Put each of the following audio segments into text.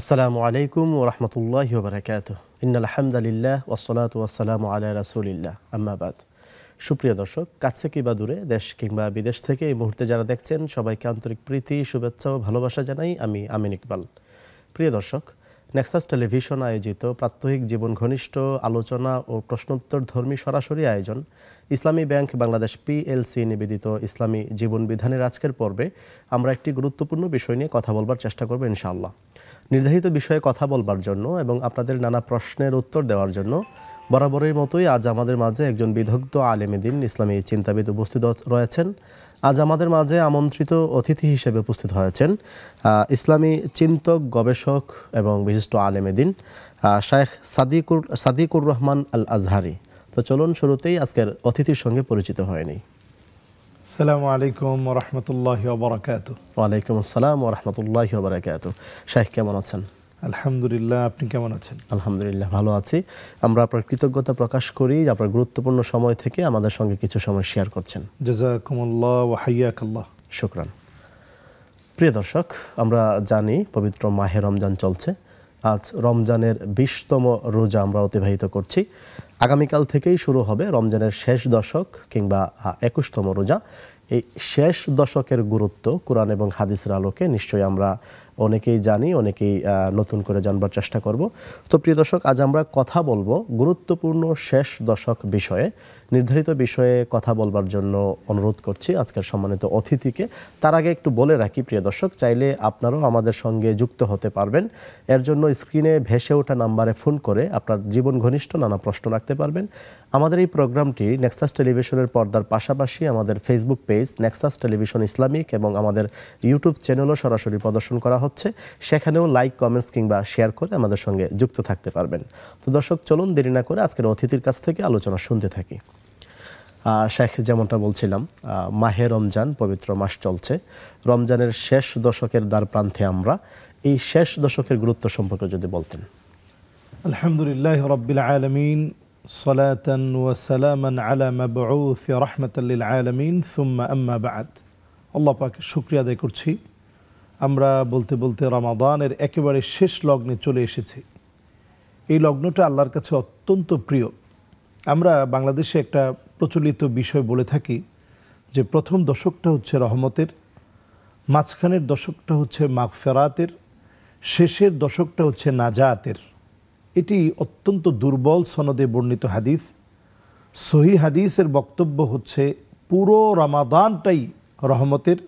আসসালামু আলাইকুম ও রহমতুল্লাহ বারাকাত ইন্নালহামদালিল্লাহ ওসলাত ওয়াসালাম আলাই রাসুলিল্লাহ আম্মাবাদ সুপ্রিয় দর্শক কাছে কিংবা দূরে দেশ কিংবা বিদেশ থেকে এই মুহূর্তে যারা দেখছেন সবাইকে আন্তরিক প্রীতি শুভেচ্ছা ও ভালোবাসা জানাই আমি আমিন ইকবাল প্রিয় দর্শক নেক্সাস টেলিভিশন আয়োজিত প্রাত্যহিক জীবন ঘনিষ্ঠ আলোচনা ও প্রশ্নোত্তর ধর্মী সরাসরি আয়োজন ইসলামী ব্যাংক বাংলাদেশ পিএলসি নিবেদিত ইসলামী জীবন বিধানের আজকের পর্বে আমরা একটি গুরুত্বপূর্ণ বিষয় নিয়ে কথা বলবার চেষ্টা করব ইনশাআল্লাহ নির্ধারিত বিষয়ে কথা বলবার জন্য এবং আপনাদের নানা প্রশ্নের উত্তর দেওয়ার জন্য বরাবরের মতোই আজ আমাদের মাঝে একজন বিদগ্ধ আলেমেদিন ইসলামী চিন্তাবিদ উপস্থিত রয়েছেন আজ আমাদের মাঝে আমন্ত্রিত অতিথি হিসেবে উপস্থিত হয়েছেন ইসলামী চিন্তক গবেষক এবং বিশিষ্ট আলেমেদিন শায়েখ সাদিকুর সাদিকুর রহমান আল আজহারি তো চলুন শুরুতেই আজকের অতিথির সঙ্গে পরিচিত হয়নি আসসালামু আলাইকুম ওয়ালাইকুম আসসালাম কেমন আছেন আলহামদুলিল্লাহ আপনি কেমন আছেন আলহামদুলিল্লাহ ভালো আছি আমরা আপনার কৃতজ্ঞতা প্রকাশ করি আপনার গুরুত্বপূর্ণ সময় থেকে আমাদের সঙ্গে কিছু সময় শেয়ার করছেন প্রিয় দর্শক আমরা জানি পবিত্র মাহে রমজান চলছে আজ রমজানের বিশতম রোজা আমরা অতিবাহিত করছি আগামীকাল থেকেই শুরু হবে রমজানের শেষ দশক কিংবা একুশতম রোজা এই শেষ দশকের গুরুত্ব কোরআন এবং হাদিসের আলোকে নিশ্চয়ই আমরা অনেকেই জানি অনেকেই নতুন করে জানবার চেষ্টা করব তো প্রিয় দর্শক আজ আমরা কথা বলবো গুরুত্বপূর্ণ শেষ দশক বিষয়ে নির্ধারিত বিষয়ে কথা বলবার জন্য অনুরোধ করছি আজকের সম্মানিত অতিথিকে তার আগে একটু বলে রাখি প্রিয় দর্শক চাইলে আপনারাও আমাদের সঙ্গে যুক্ত হতে পারবেন এর জন্য স্ক্রিনে ভেসে ওঠা নাম্বারে ফোন করে আপনার জীবন ঘনিষ্ঠ নানা প্রশ্ন রাখতে পারবেন আমাদের এই প্রোগ্রামটি নেক্সাস টেলিভিশনের পর্দার পাশাপাশি আমাদের Facebook page Nexus television Islamic এবং আমাদের ইউটিউব চ্যানেলও সরাসরি প্রদর্শন করা হচ্ছে সেখানেও লাইক কমেন্টস কিংবা শেয়ার করে আমাদের সঙ্গে যুক্ত থাকতে পারবেন তো দর্শক চলুন দেরি না করে আজকের অতিথির কাছ থেকে আলোচনা শুনতে থাকি শেখ যেমনটা বলছিলাম মাহে রমজান পবিত্র মাস চলছে রমজানের শেষ দশকের দ্বার প্রান্তে আমরা এই শেষ দশকের গুরুত্ব সম্পর্কে যদি বলতেন আলহামদুলিল্লাহ রব্বিল আলমিন সলাতন ওয়াসালামন আলা মাবউথ রহমতুল্লিল আলমিন সুম্মা আম্মা বাদ আল্লাহ শুক্রিয়া আদায় করছি আমরা বলতে বলতে রমাদানের একেবারে শেষ লগ্নে চলে এসেছি এই লগ্নটা আল্লাহর কাছে অত্যন্ত প্রিয় আমরা বাংলাদেশে একটা প্রচলিত বিষয় বলে থাকি যে প্রথম দশকটা হচ্ছে রহমতের মাঝখানের দশকটা হচ্ছে মাগফেরাতের শেষের দশকটা হচ্ছে নাজাতের এটি অত্যন্ত দুর্বল সনদে বর্ণিত হাদিস সহি হাদিসের বক্তব্য হচ্ছে পুরো রামাদানটাই রহমতের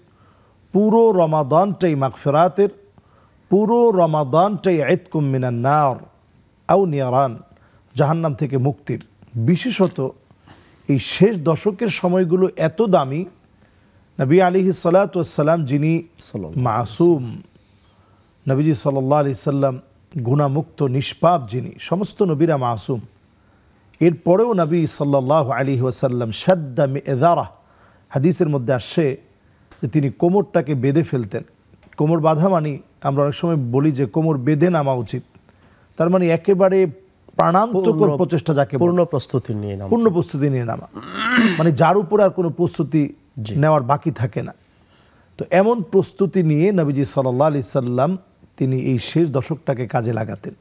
পুরো রমাদানটাই মাগফেরাতের পুরো রমাদানটাই এতকুম মিনান্নার আউ নিয়ারান জাহান্নাম থেকে মুক্তির বিশেষত এই শেষ দশকের সময়গুলো এত দামি নবী আলিহি সালাতাম যিনি মাসুম নবীজি সাল্লা আলি সাল্লাম গুণামুক্ত নিষ্পাপ যিনি সমস্ত নবীরা মাসুম এরপরেও নবী সাল্লাহ আলী ওয়াসাল্লাম সাদ্দা মেদারা হাদিসের মধ্যে আসে যে তিনি কোমরটাকে বেঁধে ফেলতেন কোমর বাঁধা মানি আমরা অনেক সময় বলি যে কোমর বেঁধে নামা উচিত তার মানে একেবারে প্রাণান্তকর প্রচেষ্টা যাকে পূর্ণ প্রস্তুতি নিয়ে নামা পূর্ণ প্রস্তুতি নিয়ে নামা মানে যার উপরে আর কোনো প্রস্তুতি নেওয়ার বাকি থাকে না তো এমন প্রস্তুতি নিয়ে নবীজি সাল্লা আলি সাল্লাম তিনি এই শেষ দশকটাকে কাজে লাগাতেন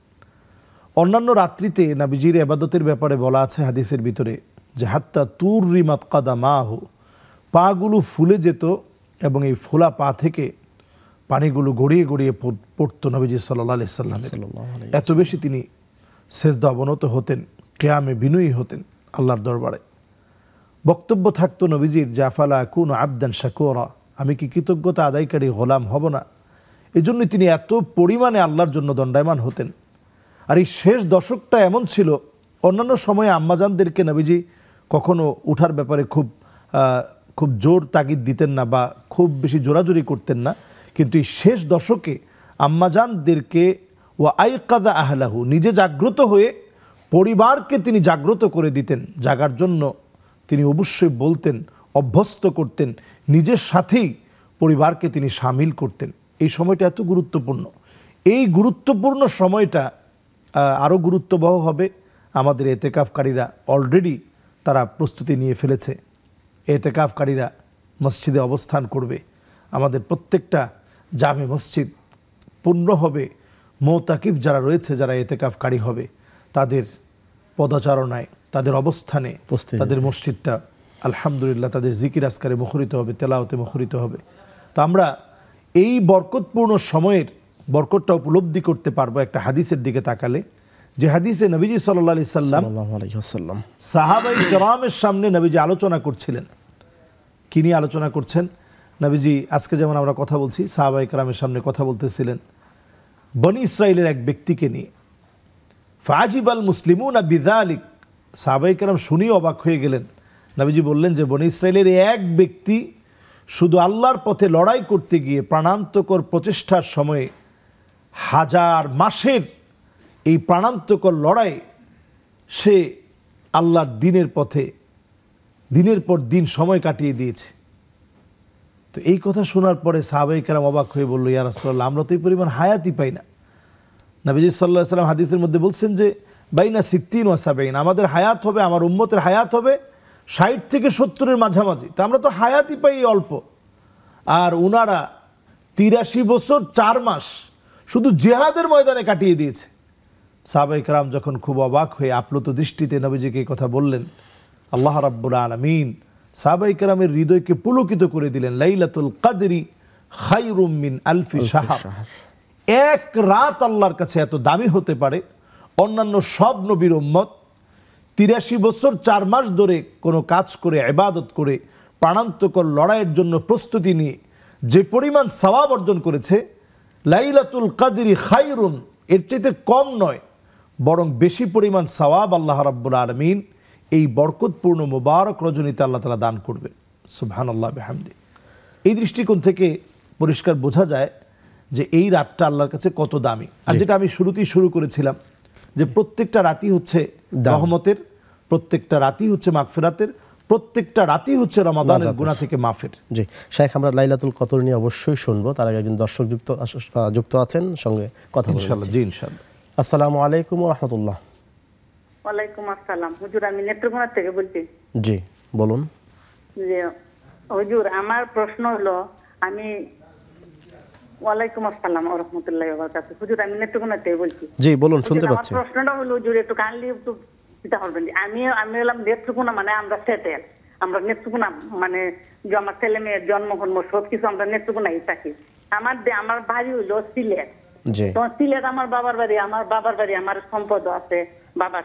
অন্যান্য রাত্রিতে নাবিজির এবাদতের ব্যাপারে বলা আছে হাদিসের ভিতরে যে হাত্তা তুর রিমাত কাদা হো পাগুলো ফুলে যেত এবং এই ফোলা পা থেকে পানিগুলো গড়িয়ে গড়িয়ে পড়ত নবীজি সাল্লাহ আলি এত বেশি তিনি শেষ অবনত হতেন কেয়ামে বিনয়ী হতেন আল্লাহর দরবারে বক্তব্য থাকতো নবীজির জাফালা কুন আবদান শাকুরা আমি কি কৃতজ্ঞতা আদায়কারী গোলাম হব না এজন্য তিনি এত পরিমাণে আল্লাহর জন্য দণ্ডায়মান হতেন আর এই শেষ দশকটা এমন ছিল অন্যান্য সময়ে আম্মাজানদেরকে নবীজি কখনো উঠার ব্যাপারে খুব খুব জোর তাগিদ দিতেন না বা খুব বেশি জোরাজোরি করতেন না কিন্তু এই শেষ দশকে আম্মাজানদেরকে ও আইকাদা আহলাহু নিজে জাগ্রত হয়ে পরিবারকে তিনি জাগ্রত করে দিতেন জাগার জন্য তিনি অবশ্যই বলতেন অভ্যস্ত করতেন নিজের সাথেই পরিবারকে তিনি সামিল করতেন এই সময়টা এত গুরুত্বপূর্ণ এই গুরুত্বপূর্ণ সময়টা আরও গুরুত্ববহ হবে আমাদের এতেকাফকারীরা অলরেডি তারা প্রস্তুতি নিয়ে ফেলেছে এতেকাফকারীরা মসজিদে অবস্থান করবে আমাদের প্রত্যেকটা জামে মসজিদ পূর্ণ হবে মোতাকিব যারা রয়েছে যারা এতেকাফকারী হবে তাদের পদাচারণায় তাদের অবস্থানে তাদের মসজিদটা আলহামদুলিল্লাহ তাদের জিকির আসকারে মুখরিত হবে তেলাওতে মুখরিত হবে তো আমরা এই বরকতপূর্ণ সময়ের বরকতটা উপলব্ধি করতে পারবো একটা হাদিসের দিকে তাকালে যে হাদিসে নবীজি সাল্লি সাল্লাম সাল্লাম সাহাবাই গ্রামের সামনে নবীজি আলোচনা করছিলেন কী নিয়ে আলোচনা করছেন নবীজি আজকে যেমন আমরা কথা বলছি সাহাবাই গ্রামের সামনে কথা বলতেছিলেন বনি ইসরায়েলের এক ব্যক্তিকে নিয়ে ফাজিব আল না বিদা আলিক সাহাবাই কালাম শুনেই অবাক হয়ে গেলেন নবীজি বললেন যে বনি ইসরায়েলের এক ব্যক্তি শুধু আল্লাহর পথে লড়াই করতে গিয়ে প্রাণান্তকর প্রচেষ্টার সময়ে হাজার মাসের এই প্রাণান্তকর লড়াই সে আল্লাহর দিনের পথে দিনের পর দিন সময় কাটিয়ে দিয়েছে তো এই কথা শোনার পরে সাহাবাই কালাম অবাক হয়ে বললো ইয়ারসাল্লাহ আমরা তো এই পরিমাণ হায়াতি পাই না নাবিজি সাল্লাহ সাল্লাম হাদিসের মধ্যে বলছেন যে বাইনা সিদ্দিন ওয়াসাবাইন আমাদের হায়াত হবে আমার উম্মতের হায়াত হবে ষাট থেকে সত্তরের মাঝামাঝি তা আমরা তো হায়াতি পাই অল্প আর উনারা তিরাশি বছর চার মাস শুধু জেহাদের ময়দানে কাটিয়ে দিয়েছে সাহাবা যখন খুব অবাক হয়ে আপ্লুত দৃষ্টিতে নবীজিকে কথা বললেন আল্লাহ রাব্বুল আলমিন সাবাই কারামের হৃদয়কে পুলকিত করে দিলেন লাইলাতুল কাদরি খাইরুমিন আলফি শাহ এক রাত আল্লাহর কাছে এত দামি হতে পারে অন্যান্য সব নবীর উম্মত তিরাশি বছর চার মাস ধরে কোনো কাজ করে এবাদত করে প্রাণান্তকর লড়াইয়ের জন্য প্রস্তুতি নিয়ে যে পরিমাণ সবাব অর্জন করেছে লাইলাতুল কাদরি খাইরুন এর চাইতে কম নয় বরং বেশি পরিমাণ সওয়াব আল্লাহ রাব্বুল আলমিন এই বরকতপূর্ণ মুবারক রজনীতে আল্লাহ তালা দান করবেন সুবহান আল্লাহ বেহামদি এই দৃষ্টিকোণ থেকে পরিষ্কার বোঝা যায় যে এই রাতটা আল্লাহর কাছে কত দামি আর যেটা আমি শুরুতেই শুরু করেছিলাম যে প্রত্যেকটা রাতি হচ্ছে রহমতের প্রত্যেকটা রাতি হচ্ছে মাগফিরাতের প্রত্যেকটা রাতি হচ্ছে রমাদান গুণা থেকে মাফের জি শেখ আমরা লাইলাতুল কতর নিয়ে অবশ্যই শুনবো তার আগে একজন দর্শক যুক্ত যুক্ত আছেন সঙ্গে কথা ইনশাল্লাহ জি ইনশাল্লাহ আসসালামু আলাইকুম রহমতুল্লাহ ওয়ালাইকুম আসসালাম হুজুর আমি নেত্রকোনা থেকে বলছি জি বলুন জি হুজুর আমার প্রশ্ন হলো আমি ওয়ালাইকুম আসসালাম রহমতুল্লাহ বারাকাতু হুজুর আমি নেত্রকোনা থেকে বলছি জি বলুন শুনতে পাচ্ছি আমার প্রশ্নটা হলো হুজুর একটু কানলি একটু চিন্তা করবেন আমি আমি হলাম নেত্রকোনা মানে আমরা সেটেল আমরা নেত্রকোনা মানে আমার ছেলে মেয়ের জন্মকর্ম সব কিছু আমরা নেত্রকোনাই থাকি আমার আমার বাড়ি হলো সিলেট তোমার সিলেট আমার বাবার বাড়ি আমার বাবার বাড়ি আমার সম্পদ আছে গেলে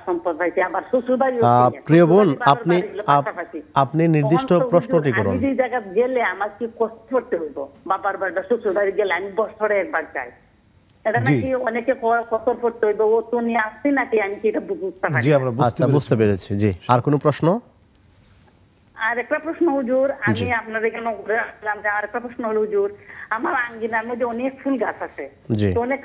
আমি বছরে একবার যাই এটা অনেকে করতে ও নিয়ে আসছে নাকি আমি কি এটা আচ্ছা, বুঝতে পেরেছি আর কোনো প্রশ্ন প্রশ্ন হুজুর আমি আসলাম যে প্রশ্ন হলো হুজুর আমার আঙ্গিনার মধ্যে অনেক ফুল গাছ আছে অনেক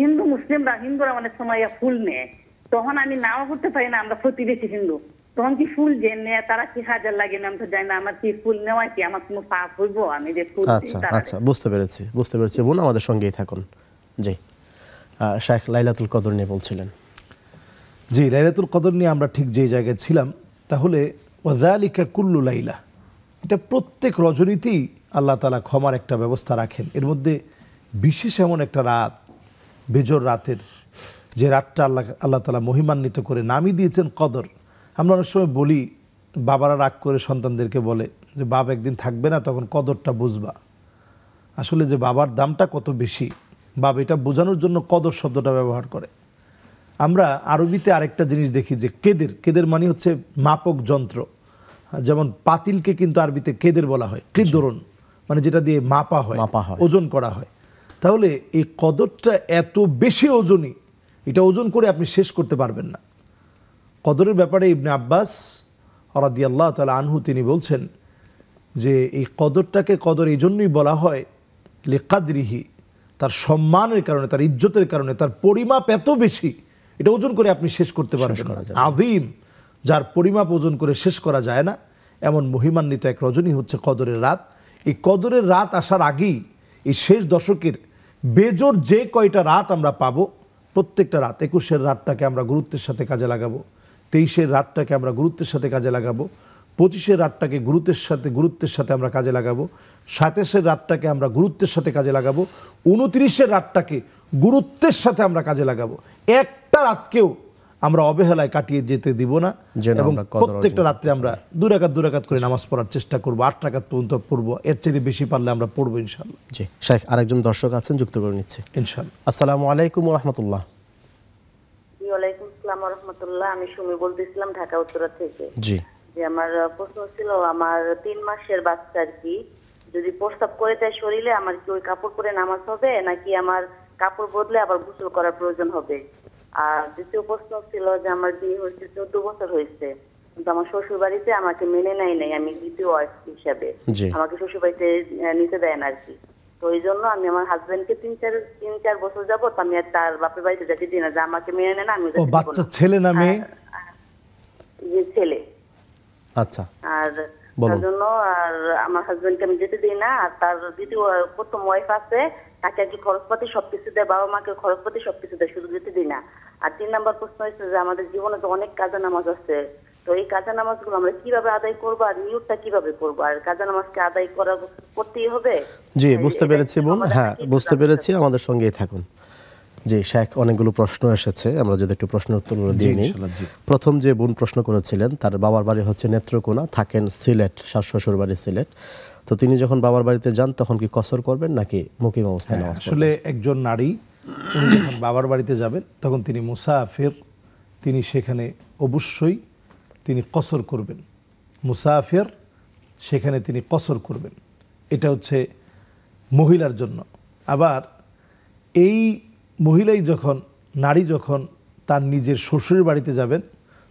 হিন্দু মুসলিমরা হিন্দুরা অনেক সময় ফুল নেয় তখন আমি নাও করতে পারি না আমরা প্রতিবেশী হিন্দু তখন কি ফুল যে নেয় তারা কি হাজার লাগে না আমি তো জানি না আমার কি ফুল নেওয়া কি আমার কোনো পাপ হইব আমি যে ফুল আচ্ছা আচ্ছা বুঝতে পেরেছি বুঝতে পেরেছি বোন আমাদের সঙ্গেই থাকুন জি শেখ লাইলাতুল কদর নিয়ে বলছিলেন জি লাইলাতুল কদর নিয়ে আমরা ঠিক যে জায়গায় ছিলাম তাহলে ওয়াদালিকা কুল্লু লাইলা এটা প্রত্যেক রজনীতেই আল্লাহ তালা ক্ষমার একটা ব্যবস্থা রাখেন এর মধ্যে বিশেষ এমন একটা রাত বেজর রাতের যে রাতটা আল্লাহ আল্লাহ তালা মহিমান্বিত করে নামই দিয়েছেন কদর আমরা অনেক সময় বলি বাবারা রাগ করে সন্তানদেরকে বলে যে বাপ একদিন থাকবে না তখন কদরটা বুঝবা আসলে যে বাবার দামটা কত বেশি বাপ এটা বোঝানোর জন্য কদর শব্দটা ব্যবহার করে আমরা আরবিতে আরেকটা জিনিস দেখি যে কেদের কেদের মানে হচ্ছে মাপক যন্ত্র যেমন পাতিলকে কিন্তু আরবিতে কেদের বলা হয় কেদরন আচ্ছা। মানে যেটা দিয়ে মাপা হয় মাপা হয় ওজন করা হয় তাহলে এই কদরটা এত বেশি ওজনই এটা ওজন করে আপনি শেষ করতে পারবেন না কদরের ব্যাপারে ইবনে আব্বাস আল্লাহ তালা আনহু তিনি বলছেন যে এই কদরটাকে কদর এই জন্যই বলা হয় লেকাদৃহি তার সম্মানের কারণে তার ইজ্জতের কারণে তার পরিমাপ এত বেশি এটা ওজন করে আপনি শেষ করতে পারবেন আদিম যার পরিমাপ ওজন করে শেষ করা যায় না এমন মহিমান্বিত এক রজনী হচ্ছে কদরের রাত এই কদরের রাত আসার আগেই এই শেষ দশকের বেজোর যে কয়টা রাত আমরা পাবো প্রত্যেকটা রাত একুশের রাতটাকে আমরা গুরুত্বের সাথে কাজে লাগাবো তেইশের রাতটাকে আমরা গুরুত্বের সাথে কাজে লাগাবো পঁচিশের রাতটাকে গুরুত্বের সাথে গুরুত্বের সাথে আমরা কাজে লাগাবো সাতাশের রাতটাকে আমরা গুরুত্বের সাথে কাজে লাগাবো উনত্রিশের রাতটাকে গুরুত্বের সাথে আমরা কাজে লাগাবো একটা রাতকেও আমরা অবহেলায় কাটিয়ে যেতে দিব না এবং প্রত্যেকটা রাত্রে আমরা দু রেখাত করে নামাজ পড়ার চেষ্টা করবো আট রাকাত পর্যন্ত পড়বো এর চেয়ে বেশি পারলে আমরা পড়বো ইনশাল্লাহ জি শেখ আরেকজন দর্শক আছেন যুক্ত করে নিচ্ছে ইনশাল্লাহ আসসালামু আলাইকুম রহমতুল্লাহ ওয়ালাইকুম আসসালাম রহমতুল্লাহ আমি সুমি বলতেছিলাম ঢাকা উত্তরা থেকে জি যে আমার প্রশ্ন ছিল আমার তিন মাসের বাচ্চা আর কি যদি প্রস্তাব করে দেয় শরীরে আমার কি ওই কাপড় পরে নামাজ হবে নাকি আমার কাপড় বদলে আবার গোসল করার প্রয়োজন হবে আর দ্বিতীয় প্রশ্ন ছিল যে আমার বিয়ে হয়েছে চোদ্দ বছর হয়েছে কিন্তু আমার শ্বশুর বাড়িতে আমাকে মেনে নেয় নাই আমি দ্বিতীয় ওয়াইফ হিসাবে আমাকে শ্বশুর বাড়িতে নিতে দেয় না তো ওই জন্য আমি আমার হাজবেন্ডকে তিন চার তিন চার বছর আমি আর তার বাপের বাড়িতে দিই না যে আমাকে মেনে নেয় না আমি বাচ্চা ছেলে না মেয়ে ইয়ে ছেলে আচ্ছা আর তার জন্য আর আমার হাজবেন্ডকে আমি যেতে দিই না আর তার দ্বিতীয় প্রথম ওয়াইফ আছে তাকে আর কি খরচপাতি সবকিছু দেয় বাবা মাকে খরচপাতি সবকিছু দেয় শুধু যেতে দিই না আর তিন নম্বর প্রশ্ন হচ্ছে যে আমাদের জীবনে তো অনেক কাজা নামাজ আছে তো এই কাজা নামাজগুলো আমরা কিভাবে আদায় করবো আর নিয়তটা কিভাবে করবো আর কাজা নামাজকে আদায় করা করতেই হবে জি বুঝতে পেরেছি বোন হ্যাঁ বুঝতে পেরেছি আমাদের সঙ্গেই থাকুন জি শেখ অনেকগুলো প্রশ্ন এসেছে আমরা যদি একটু প্রশ্নের উত্তরগুলো দিয়ে নিই প্রথম যে বোন প্রশ্ন করেছিলেন তার বাবার বাড়ি হচ্ছে নেত্রকোনা থাকেন সিলেট শাশ্বশুর বাড়ি সিলেট তো তিনি যখন বাবার বাড়িতে যান তখন কি কসর করবেন নাকি মুকিম অবস্থায় হ্যাঁ, আসলে একজন নারী উনি যখন বাবার বাড়িতে যাবেন তখন তিনি মুসাফির তিনি সেখানে অবশ্যই তিনি কসর করবেন মুসাফির সেখানে তিনি কসর করবেন এটা হচ্ছে মহিলার জন্য আবার এই মহিলাই যখন নারী যখন তার নিজের শ্বশুরের বাড়িতে যাবেন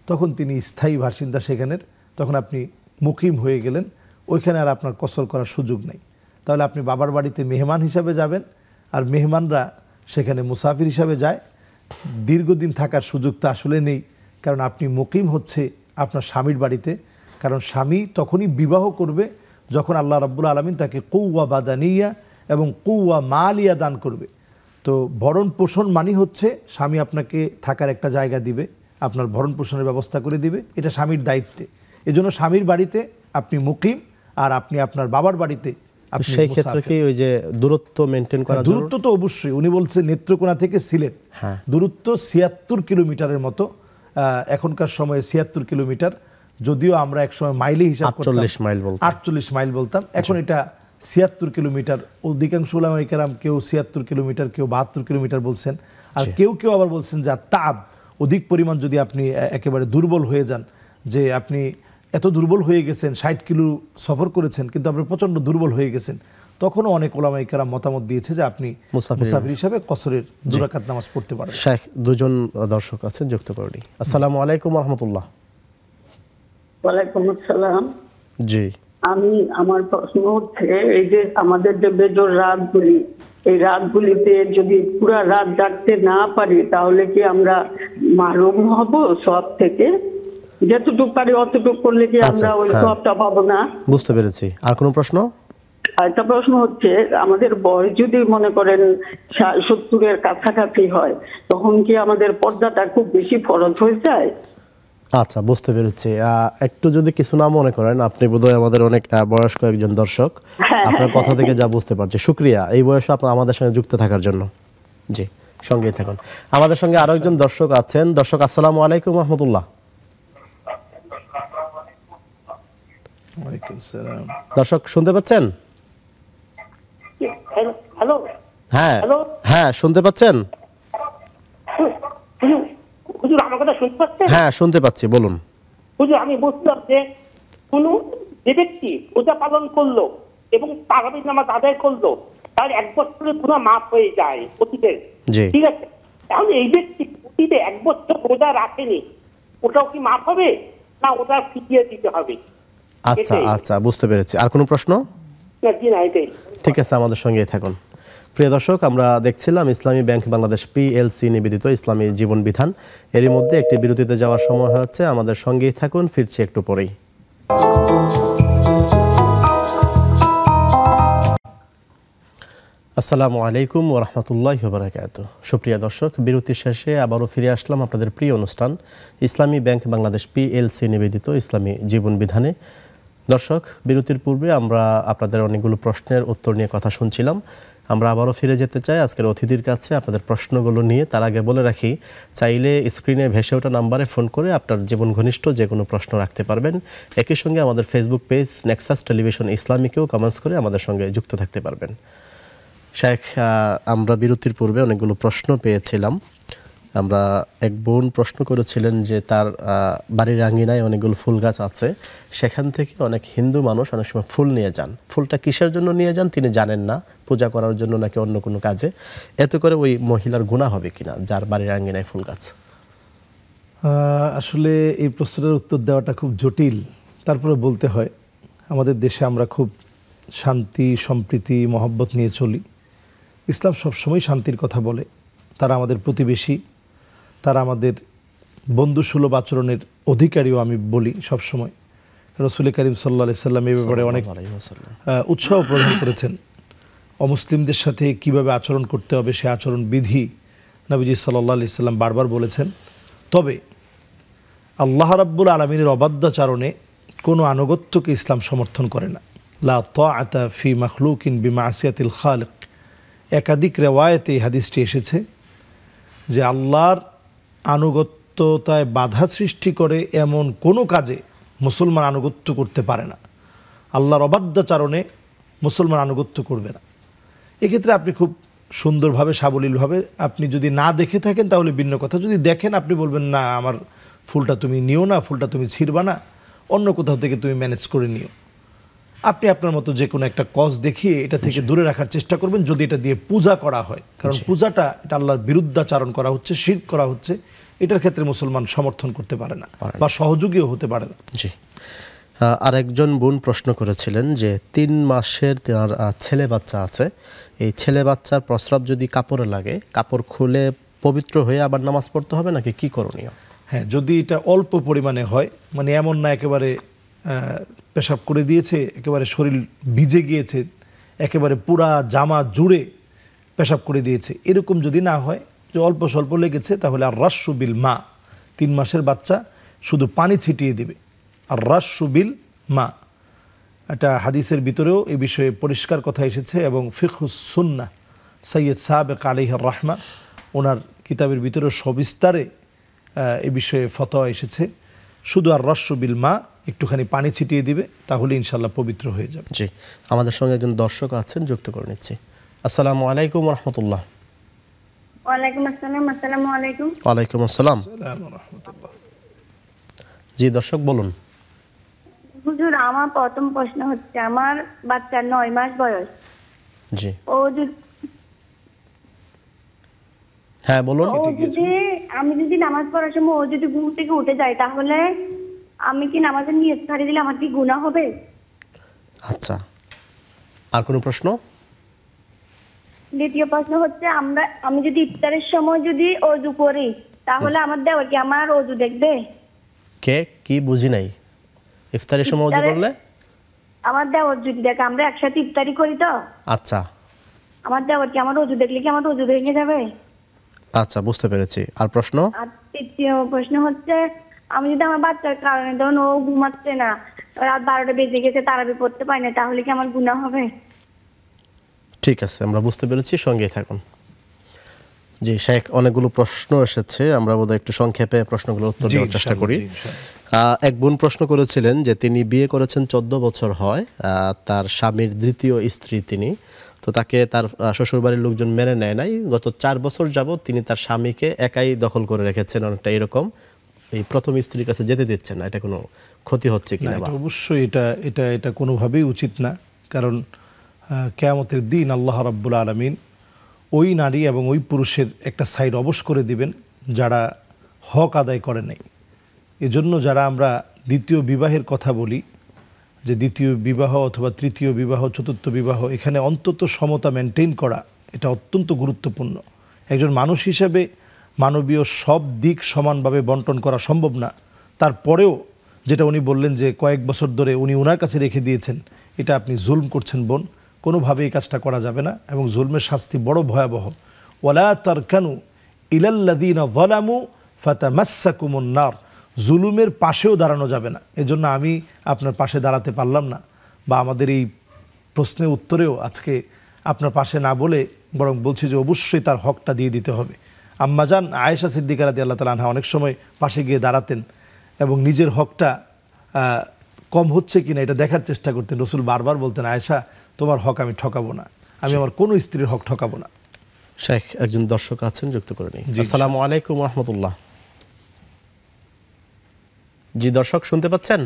তখন তিনি স্থায়ী বাসিন্দা সেখানের তখন আপনি মুকিম হয়ে গেলেন ওইখানে আর আপনার কসর করার সুযোগ নেই তাহলে আপনি বাবার বাড়িতে মেহমান হিসাবে যাবেন আর মেহমানরা সেখানে মুসাফির হিসাবে যায় দীর্ঘদিন থাকার সুযোগ তো আসলে নেই কারণ আপনি মুকিম হচ্ছে আপনার স্বামীর বাড়িতে কারণ স্বামী তখনই বিবাহ করবে যখন আল্লাহ রাব্বুল আলমিন তাকে কৌয়া বাদানিয়া এবং কৌয়া মালিয়া দান করবে তো ভরণ পোষণ মানি হচ্ছে স্বামী আপনাকে থাকার একটা জায়গা দিবে আপনার ভরণ পোষণের ব্যবস্থা করে দিবে এটা স্বামীর দায়িত্বে এজন্য স্বামীর বাড়িতে আপনি মুকিম আর আপনি আপনার বাবার বাড়িতে সেই ক্ষেত্রে কি ওই যে দূরত্ব মেনটেন করা হ্যাঁ, দূরত্ব তো অবশ্যই উনি বলছে নেত্রকোনা থেকে সিলেট হ্যাঁ দূরত্ব ছিয়াত্তর কিলোমিটারের মতো এখনকার সময়ে ছিয়াত্তর কিলোমিটার যদিও আমরা একসময় মাইলে হিসাব আটচল্লিশ মাইল বলতাম আটচল্লিশ মাইল বলতাম এখন এটা ছিয়াত্তর কিলোমিটার অধিকাংশ ওলামাইকেরাম কেউ ছিয়াত্তর কিলোমিটার কেউ বাহাত্তর কিলোমিটার বলছেন আর আচ্ছা। কেউ কেউ আবার বলছেন যা তাপ অধিক পরিমাণ যদি আপনি একেবারে দুর্বল হয়ে যান যে আপনি এত দুর্বল হয়ে গেছেন ষাট কিলো সফর করেছেন কিন্তু আপনি প্রচন্ড দুর্বল হয়ে গেছেন তখনও অনেক ওলামাইকারা মতামত দিয়েছে যে আপনি মুসাফির হিসাবে কসরের দুরাকাত নামাজ পড়তে পারেন শেখ দুজন দর্শক আছেন যুক্ত করি আসসালামু আলাইকুম রহমতুল্লাহ জি আমি আমার প্রশ্ন হচ্ছে এই যে আমাদের যে বেজোর রাতগুলি এই রাতগুলিতে যদি পুরা রাত জাগতে না পারি তাহলে কি আমরা মারুম হব সব থেকে যতটুক পারি অতটুক করলে কি আচ্ছা, আমরা ওই হ্যাঁ। সবটা পাবো না বুঝতে পেরেছি আর কোনো প্রশ্ন একটা প্রশ্ন হচ্ছে আমাদের বয়স যদি মনে করেন সত্তরের কাছাকাছি হয় তখন কি আমাদের পর্দাটা খুব বেশি ফরজ হয়ে যায় আচ্ছা বুঝতে পেরেছি একটু যদি কিছু না মনে করেন আপনি বোধহয় আমাদের অনেক বয়স্ক একজন দর্শক হ্যাঁ। আপনার কথা থেকে যা বুঝতে পারছি শুক্রিয়া এই বয়সে আপনার আমাদের সঙ্গে যুক্ত থাকার জন্য জি সঙ্গেই থাকুন আমাদের সঙ্গে আরো একজন দর্শক আছেন দর্শক আসসালামু আলাইকুম রহমতুল্লাহ দর্শক শুনতে পাচ্ছেন হ্যাঁ হ্যাঁ শুনতে পাচ্ছেন হ্যাঁ শুনতে পাচ্ছি বলুন আমি বুঝলাম যে কোনো যে ব্যক্তি পূজা পালন করলো এবং তারাবি নামাজ আদায় করলো তার এক বছরে পুরো মাফ হয়ে যায় অতীতের ঠিক আছে এখন এই ব্যক্তি অতীতে এক বছর রোজা রাখেনি ওটাও কি মাফ হবে না ওটা ফিটিয়ে দিতে হবে আচ্ছা আচ্ছা বুঝতে পেরেছি আর কোনো প্রশ্ন ঠিক আছে আমাদের সঙ্গে থাকুন প্রিয় দর্শক আমরা দেখছিলাম ইসলামী ব্যাংক বাংলাদেশ পিএলসি নিবেদিত ইসলামী জীবন বিধান এরই মধ্যে একটি বিরতিতে যাওয়ার সময় হচ্ছে আমাদের সঙ্গেই থাকুন ফিরছি একটু পরেই আসসালামু আলাইকুম ওরহমতুল্লাহ বারাকাত সুপ্রিয়া দর্শক বিরতি শেষে আবারও ফিরে আসলাম আপনাদের প্রিয় অনুষ্ঠান ইসলামী ব্যাংক বাংলাদেশ পিএলসি নিবেদিত ইসলামী জীবন বিধানে দর্শক বিরতির পূর্বে আমরা আপনাদের অনেকগুলো প্রশ্নের উত্তর নিয়ে কথা শুনছিলাম আমরা আবারও ফিরে যেতে চাই আজকের অতিথির কাছে আপনাদের প্রশ্নগুলো নিয়ে তার আগে বলে রাখি চাইলে স্ক্রিনে ভেসে ওঠা নাম্বারে ফোন করে আপনার জীবন ঘনিষ্ঠ যে কোনো প্রশ্ন রাখতে পারবেন একই সঙ্গে আমাদের ফেসবুক পেজ নেক্সাস টেলিভিশন ইসলামীকেও কমেন্টস করে আমাদের সঙ্গে যুক্ত থাকতে পারবেন শেখ আমরা বিরতির পূর্বে অনেকগুলো প্রশ্ন পেয়েছিলাম আমরা এক বোন প্রশ্ন করেছিলেন যে তার বাড়ির আঙ্গিনায় অনেকগুলো ফুল গাছ আছে সেখান থেকে অনেক হিন্দু মানুষ অনেক সময় ফুল নিয়ে যান ফুলটা কিসের জন্য নিয়ে যান তিনি জানেন না পূজা করার জন্য নাকি অন্য কোনো কাজে এতে করে ওই মহিলার গুণা হবে কিনা যার বাড়ির আঙ্গিনায় ফুল গাছ আসলে এই প্রশ্নের উত্তর দেওয়াটা খুব জটিল তারপরে বলতে হয় আমাদের দেশে আমরা খুব শান্তি সম্প্রীতি মহব্বত নিয়ে চলি ইসলাম সবসময় শান্তির কথা বলে তারা আমাদের প্রতিবেশী তারা আমাদের বন্ধুসুলভ আচরণের অধিকারীও আমি বলি সবসময় রসুল করিম সাল্লা সাল্লাম এ ব্যাপারে অনেক উৎসাহ প্রদান করেছেন অমুসলিমদের সাথে কিভাবে আচরণ করতে হবে সে আচরণ বিধি নবীজি সাল্লা সাল্লাম বারবার বলেছেন তবে আল্লাহ রাব্বুল আলমিনের অবাধ্যাচারণে কোনো আনুগত্যকে ইসলাম সমর্থন করে না লা আতা ফি মখলুক ইন বি মাসিয়াতিল খালক একাধিক রেওয়ায়তে এই হাদিসটি এসেছে যে আল্লাহর আনুগত্যতায় বাধা সৃষ্টি করে এমন কোনো কাজে মুসলমান আনুগত্য করতে পারে না আল্লাহর অবাধ্যাচারণে মুসলমান আনুগত্য করবে না এক্ষেত্রে আপনি খুব সুন্দরভাবে সাবলীলভাবে আপনি যদি না দেখে থাকেন তাহলে ভিন্ন কথা যদি দেখেন আপনি বলবেন না আমার ফুলটা তুমি নিও না ফুলটা তুমি ছিড়বা না অন্য কোথাও থেকে তুমি ম্যানেজ করে নিও আপনি আপনার মতো যে কোনো একটা কজ দেখিয়ে এটা থেকে দূরে রাখার চেষ্টা করবেন যদি এটা দিয়ে পূজা করা হয় কারণ পূজাটা এটা আল্লাহর বিরুদ্ধাচারণ করা হচ্ছে শির করা হচ্ছে এটার ক্ষেত্রে মুসলমান সমর্থন করতে পারে না বা সহযোগীও হতে পারে না জি আরেকজন বোন প্রশ্ন করেছিলেন যে তিন মাসের তার ছেলে বাচ্চা আছে এই ছেলে বাচ্চার প্রস্রাব যদি কাপড়ে লাগে কাপড় খুলে পবিত্র হয়ে আবার নামাজ পড়তে হবে নাকি কি করণীয় হ্যাঁ যদি এটা অল্প পরিমাণে হয় মানে এমন না একেবারে পেশাব করে দিয়েছে একেবারে শরীর ভিজে গিয়েছে একেবারে পুরা জামা জুড়ে পেশাব করে দিয়েছে এরকম যদি না হয় যে অল্প স্বল্প লেগেছে তাহলে আর রাসুবিল বিল মা তিন মাসের বাচ্চা শুধু পানি ছিটিয়ে দিবে আর রাসুবিল বিল মা এটা হাদিসের ভিতরেও এ বিষয়ে পরিষ্কার কথা এসেছে এবং ফিখুসুন্না সৈয়দ সাবেক আলিহর রহমা ওনার কিতাবের ভিতরেও সবিস্তারে এ বিষয়ে ফতোয়া এসেছে শুধু আর বিল মা একটুখানি পানি ছিটিয়ে দিবে তাহলে ইনশাল্লাহ পবিত্র হয়ে যাবে জি আমাদের সঙ্গে একজন দর্শক আছেন যুক্ত করে নিচ্ছি আসসালামু আলাইকুম রহমতুল্লাহ ওয়ালাইকুম আসসালাম আসসালামু আলাইকুম ওয়ালাইকুম আসসালাম রহমতুল্লাহ জি দর্শক বলুন হুজুর আমার প্রথম প্রশ্ন হচ্ছে আমার বাচ্চা নয় মাস বয়স জি ও হ্যাঁ বলুন ও যদি আমি যদি নামাজ পড়ার সময় ও যদি ঘুম থেকে উঠে যায় তাহলে আমি কি নামাজের নিয়ত ছাড়ি দিলে আমার কি গুনাহ হবে আচ্ছা আর কোনো প্রশ্ন দ্বিতীয় প্রশ্ন হচ্ছে আমরা আমি যদি ইফতারের সময় যদি অজু করি তাহলে আমার দেওয়া কি আমার অজু দেখবে কে কি বুঝি নাই ইফতারের সময় অজু করলে আমার দেওয়ার যদি দেখে আমরা একসাথে ইফতারি করি তো আচ্ছা আমার দেওয়ার কি আমার অজু দেখলে কি আমার অজু ভেঙে যাবে আচ্ছা বুঝতে পেরেছি আর প্রশ্ন তৃতীয় প্রশ্ন হচ্ছে আমি যদি আমার বাচ্চার কারণে ধরুন ও ঘুমাচ্ছে না রাত বারোটা বেজে গেছে তারা পড়তে পারি না তাহলে কি আমার গুণা হবে ঠিক আছে আমরা বুঝতে পেরেছি সঙ্গেই থাকুন জি শেখ অনেকগুলো প্রশ্ন এসেছে আমরা বোধহয় একটু সংক্ষেপে প্রশ্নগুলোর উত্তর দেওয়ার চেষ্টা করি এক বোন প্রশ্ন করেছিলেন যে তিনি বিয়ে করেছেন চোদ্দ বছর হয় তার স্বামীর দ্বিতীয় স্ত্রী তিনি তো তাকে তার শ্বশুরবাড়ির লোকজন মেনে নেয় নাই গত চার বছর যাবৎ তিনি তার স্বামীকে একাই দখল করে রেখেছেন অনেকটা এরকম এই প্রথম স্ত্রীর কাছে যেতে দিচ্ছেন না এটা কোনো ক্ষতি হচ্ছে কি না অবশ্যই এটা এটা এটা কোনোভাবেই উচিত না কারণ কেয়ামতের দিন আল্লাহ রাব্বুল আলমিন ওই নারী এবং ওই পুরুষের একটা সাইড অবশ করে দিবেন যারা হক আদায় করে নাই এজন্য যারা আমরা দ্বিতীয় বিবাহের কথা বলি যে দ্বিতীয় বিবাহ অথবা তৃতীয় বিবাহ চতুর্থ বিবাহ এখানে অন্তত সমতা মেনটেন করা এটা অত্যন্ত গুরুত্বপূর্ণ একজন মানুষ হিসাবে মানবীয় সব দিক সমানভাবে বন্টন করা সম্ভব না তারপরেও যেটা উনি বললেন যে কয়েক বছর ধরে উনি ওনার কাছে রেখে দিয়েছেন এটা আপনি জুলম করছেন বোন কোনোভাবে এই কাজটা করা যাবে না এবং জুলমের শাস্তি বড় ভয়াবহ ওলা তারকানু ইলাল্লাদিন ভলামু ফাতামাসাকুমুন্নার জুলুমের পাশেও দাঁড়ানো যাবে না এজন্য আমি আপনার পাশে দাঁড়াতে পারলাম না বা আমাদের এই প্রশ্নের উত্তরেও আজকে আপনার পাশে না বলে বরং বলছি যে অবশ্যই তার হকটা দিয়ে দিতে হবে আম্মাজান আয়েশা সিদ্দিকারাদি আল্লাহ তালা আনহা অনেক সময় পাশে গিয়ে দাঁড়াতেন এবং নিজের হকটা কম হচ্ছে কিনা এটা দেখার চেষ্টা করতেন রসুল বারবার বলতেন আয়েশা তোমার হক আমি ঠকাবো না আমি আমার কোনো স্ত্রীর হক ঠকাবো না শেখ একজন দর্শক আছেন যুক্ত করে নিই আসসালামু আলাইকুম রহমতুল্লাহ জি দর্শক শুনতে পাচ্ছেন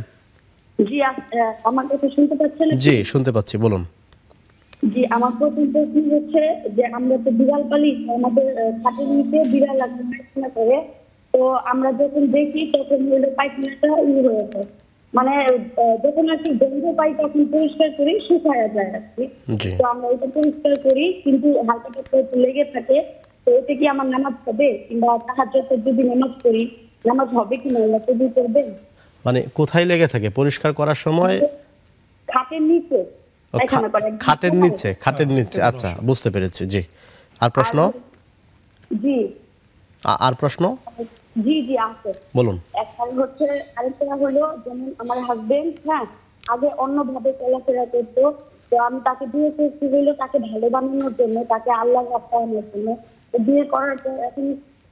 জি আমার কথা শুনতে পাচ্ছেন জি শুনতে পাচ্ছি বলুন জি আমার প্রথম প্রশ্ন হচ্ছে যে আমরা তো বিড়াল পালি আমাদের খাটের নিতে বিড়াল আছে পায়খানা করে তো আমরা যখন দেখি তখন হলো পায়খানাটা ই হয়েছে মানে যখন আর কি গন্ধ পাই তখন পরিষ্কার করি শুকায় যায় আর কি তো আমরা এটা পরিষ্কার করি কিন্তু হালকা পাতলা লেগে থাকে তো এতে কি আমার নামাজ হবে কিংবা তাহার যদি নামাজ করি নামাজ হবে কি না আল্লাহ কবুল করবেন মানে কোথায় লেগে থাকে পরিষ্কার করার সময় খাটের নিচে খাটের নিচে খাটের নিচে আচ্ছা, আচ্ছা বুঝতে পেরেছি জি আর প্রশ্ন জি আর প্রশ্ন জি জি আছে বলুন একটা হচ্ছে আরেকটা হলো যেমন আমার হাজবেন্ড হ্যাঁ আগে অন্যভাবে চলাফেরা করতো তো আমি তাকে বিয়ে করছি হলো তাকে ভালো বানানোর জন্য তাকে আল্লাহ রাস্তায় জন্য বিয়ে করার পর এখন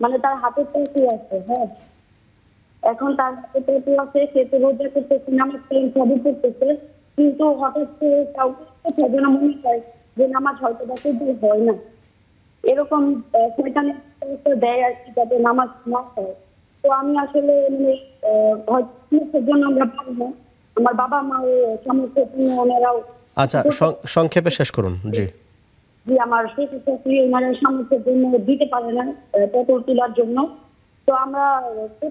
মানে তার হাতের টাকি আছে হ্যাঁ এখন তার হাতে আছে সে তো রোজা করতেছে নামাজ কালীন সবই করতেছে কিন্তু হঠাৎ করে কাউকে যেন মনে হয় যে নামাজ হয়তো বা কেউ হয় না এরকম শয়তানের দেয় আর কি যাতে নামাজ না হয় তো আমি আসলে মানে হয়তো জন্য আমরা পারি না আমার বাবা মা সমর্থক ওনারাও আচ্ছা সংক্ষেপে শেষ করুন জি জি আমার শেষ হচ্ছে ওনারা সামর্থ্যের জন্য দিতে পারে না পেট্রোল তোলার জন্য তো আমরা